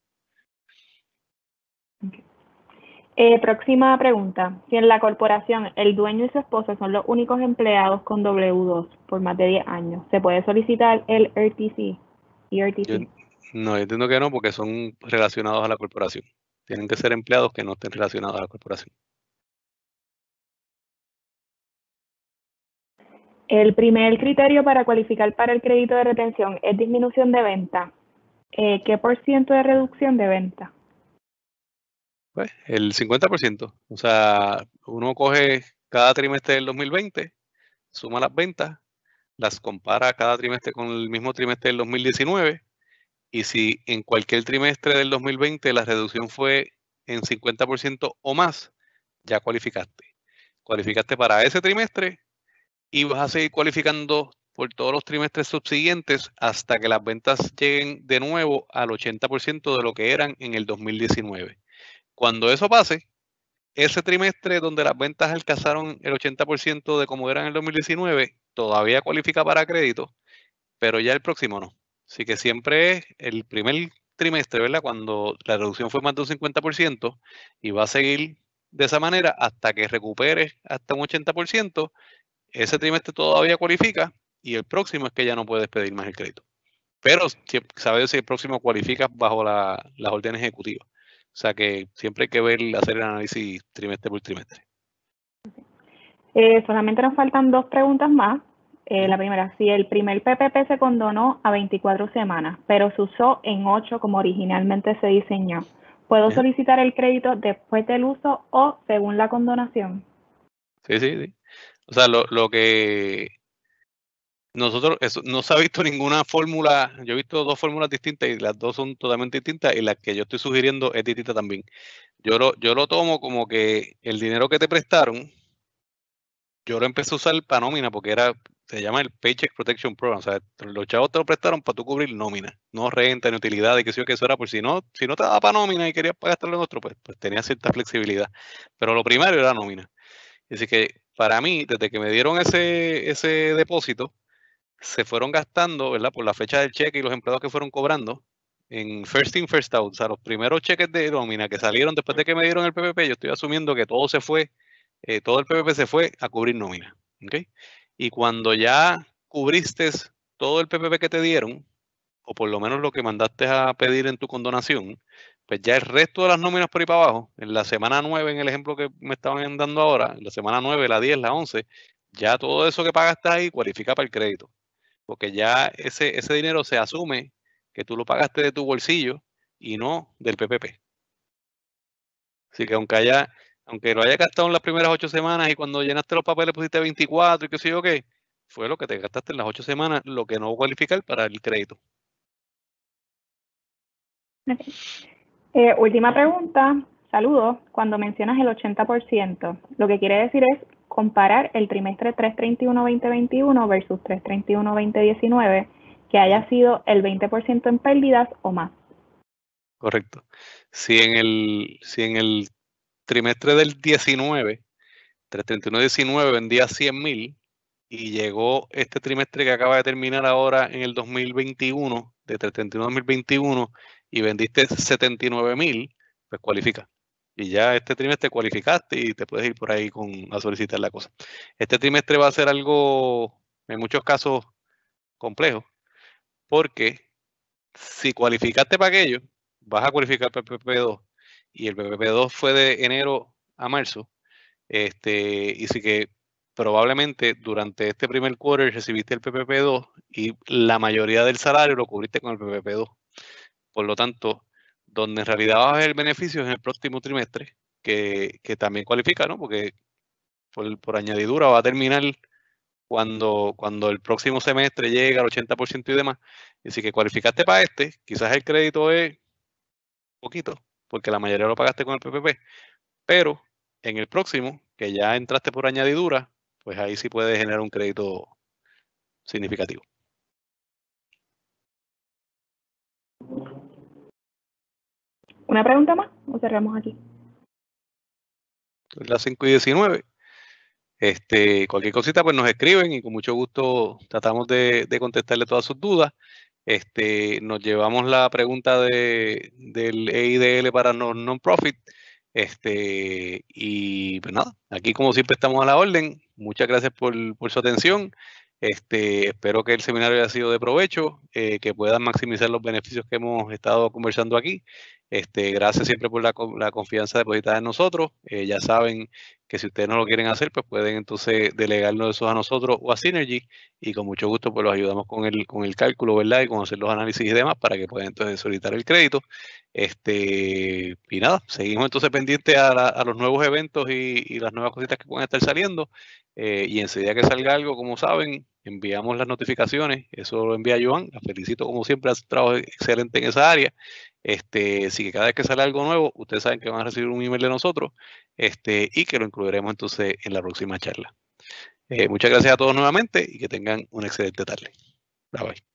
Eh, próxima pregunta. Si en la corporación el dueño y su esposa son los únicos empleados con W2 por más de 10 años, ¿se puede solicitar el e RTC? E no, yo entiendo que no, porque son relacionados a la corporación. Tienen que ser empleados que no estén relacionados a la corporación. El primer criterio para cualificar para el crédito de retención es disminución de venta. Eh, ¿Qué por ciento de reducción de venta? Pues, el 50%. O sea, uno coge cada trimestre del 2020, suma las ventas, las compara cada trimestre con el mismo trimestre del 2019 y si en cualquier trimestre del 2020 la reducción fue en 50% o más, ya cualificaste. Cualificaste para ese trimestre y vas a seguir cualificando por todos los trimestres subsiguientes hasta que las ventas lleguen de nuevo al 80% de lo que eran en el 2019. Cuando eso pase, ese trimestre donde las ventas alcanzaron el 80% de como eran en el 2019, todavía cualifica para crédito, pero ya el próximo no. Así que siempre es el primer trimestre, ¿verdad? Cuando la reducción fue más de un 50% y va a seguir de esa manera hasta que recupere hasta un 80%, ese trimestre todavía cualifica y el próximo es que ya no puedes pedir más el crédito. Pero sabes si el próximo cualifica bajo las órdenes ejecutivas. O sea que siempre hay que ver, hacer el análisis trimestre por trimestre. Eh, solamente nos faltan dos preguntas más. Eh, la primera, si el primer PPP se condonó a 24 semanas, pero se usó en 8 como originalmente se diseñó, ¿puedo solicitar el crédito después del uso o según la condonación? Sí, sí, sí. O sea, lo, lo que nosotros, eso, no se ha visto ninguna fórmula, yo he visto dos fórmulas distintas y las dos son totalmente distintas y la que yo estoy sugiriendo es distinta también. Yo lo, yo lo tomo como que el dinero que te prestaron, yo lo empecé a usar para nómina porque era, se llama el Paycheck Protection Program, o sea, los chavos te lo prestaron para tú cubrir nómina, no renta, ni utilidad, y que yo que eso era por si no, si no te daba para nómina y querías gastarlo en otro, pues, pues, tenía cierta flexibilidad. Pero lo primero era nómina. Así que para mí, desde que me dieron ese, ese depósito, se fueron gastando, ¿verdad? Por la fecha del cheque y los empleados que fueron cobrando en first in, first out. O sea, los primeros cheques de nómina que salieron después de que me dieron el PPP, yo estoy asumiendo que todo se fue, eh, todo el PPP se fue a cubrir nómina. ¿Ok? Y cuando ya cubriste todo el PPP que te dieron, o por lo menos lo que mandaste a pedir en tu condonación, pues ya el resto de las nóminas por ahí para abajo, en la semana 9, en el ejemplo que me estaban dando ahora, en la semana 9, la 10, la 11, ya todo eso que pagaste ahí cualifica para el crédito porque ya ese, ese dinero se asume que tú lo pagaste de tu bolsillo y no del PPP. Así que aunque aunque lo haya gastado en las primeras ocho semanas y cuando llenaste los papeles pusiste 24 y qué sé yo qué, fue lo que te gastaste en las ocho semanas, lo que no cualificar para el crédito. Eh, última pregunta, saludos. Cuando mencionas el 80%, lo que quiere decir es comparar el trimestre 331-2021 versus 331-2019, que haya sido el 20% en pérdidas o más. Correcto. Si en el, si en el trimestre del 19, 331-19 vendía 100.000 y llegó este trimestre que acaba de terminar ahora en el 2021, de 331-2021, y vendiste mil, pues cualifica y ya este trimestre cualificaste y te puedes ir por ahí con, a solicitar la cosa. Este trimestre va a ser algo, en muchos casos, complejo, porque si cualificaste para aquello, vas a cualificar para el PPP2 y el PPP2 fue de enero a marzo, este, y sí que probablemente durante este primer quarter recibiste el PPP2 y la mayoría del salario lo cubriste con el PPP2. Por lo tanto, donde en realidad va a haber beneficios en el próximo trimestre, que, también cualifica, ¿no? Porque por, por, añadidura va a terminar cuando, cuando el próximo semestre llega al 80% y demás. Y si que cualificaste para este, quizás el crédito es poquito, porque la mayoría lo pagaste con el PPP, pero en el próximo, que ya entraste por añadidura, pues ahí sí puede generar un crédito significativo. ¿Una pregunta más o cerramos aquí? Las 5 y 19. Este, cualquier cosita, pues nos escriben y con mucho gusto tratamos de, contestarle todas sus dudas. Este, nos llevamos la pregunta de, del EIDL para non-profit. este, y pues nada, aquí como siempre estamos a la orden. Muchas gracias por, su atención. Este, espero que el seminario haya sido de provecho, eh, que puedan maximizar los beneficios que hemos estado conversando aquí este, gracias siempre por la, confianza depositada en nosotros. Eh, ya saben que si ustedes no lo quieren hacer, pues pueden entonces delegarnos eso a nosotros o a Synergy y con mucho gusto pues los ayudamos con el, con el cálculo, ¿verdad? Y con hacer los análisis y demás para que puedan entonces solicitar el crédito. Este, y nada, seguimos entonces pendientes a, los nuevos eventos y, las nuevas cositas que pueden estar saliendo. Eh, y enseguida que salga algo, como saben, enviamos las notificaciones, eso lo envía Joan, la felicito como siempre, hace un trabajo excelente en esa área. Este, que cada vez que sale algo nuevo, ustedes saben que van a recibir un email de nosotros este, y que lo incluiremos entonces en la próxima charla. Eh, muchas gracias a todos nuevamente y que tengan una excelente tarde. Bye bye.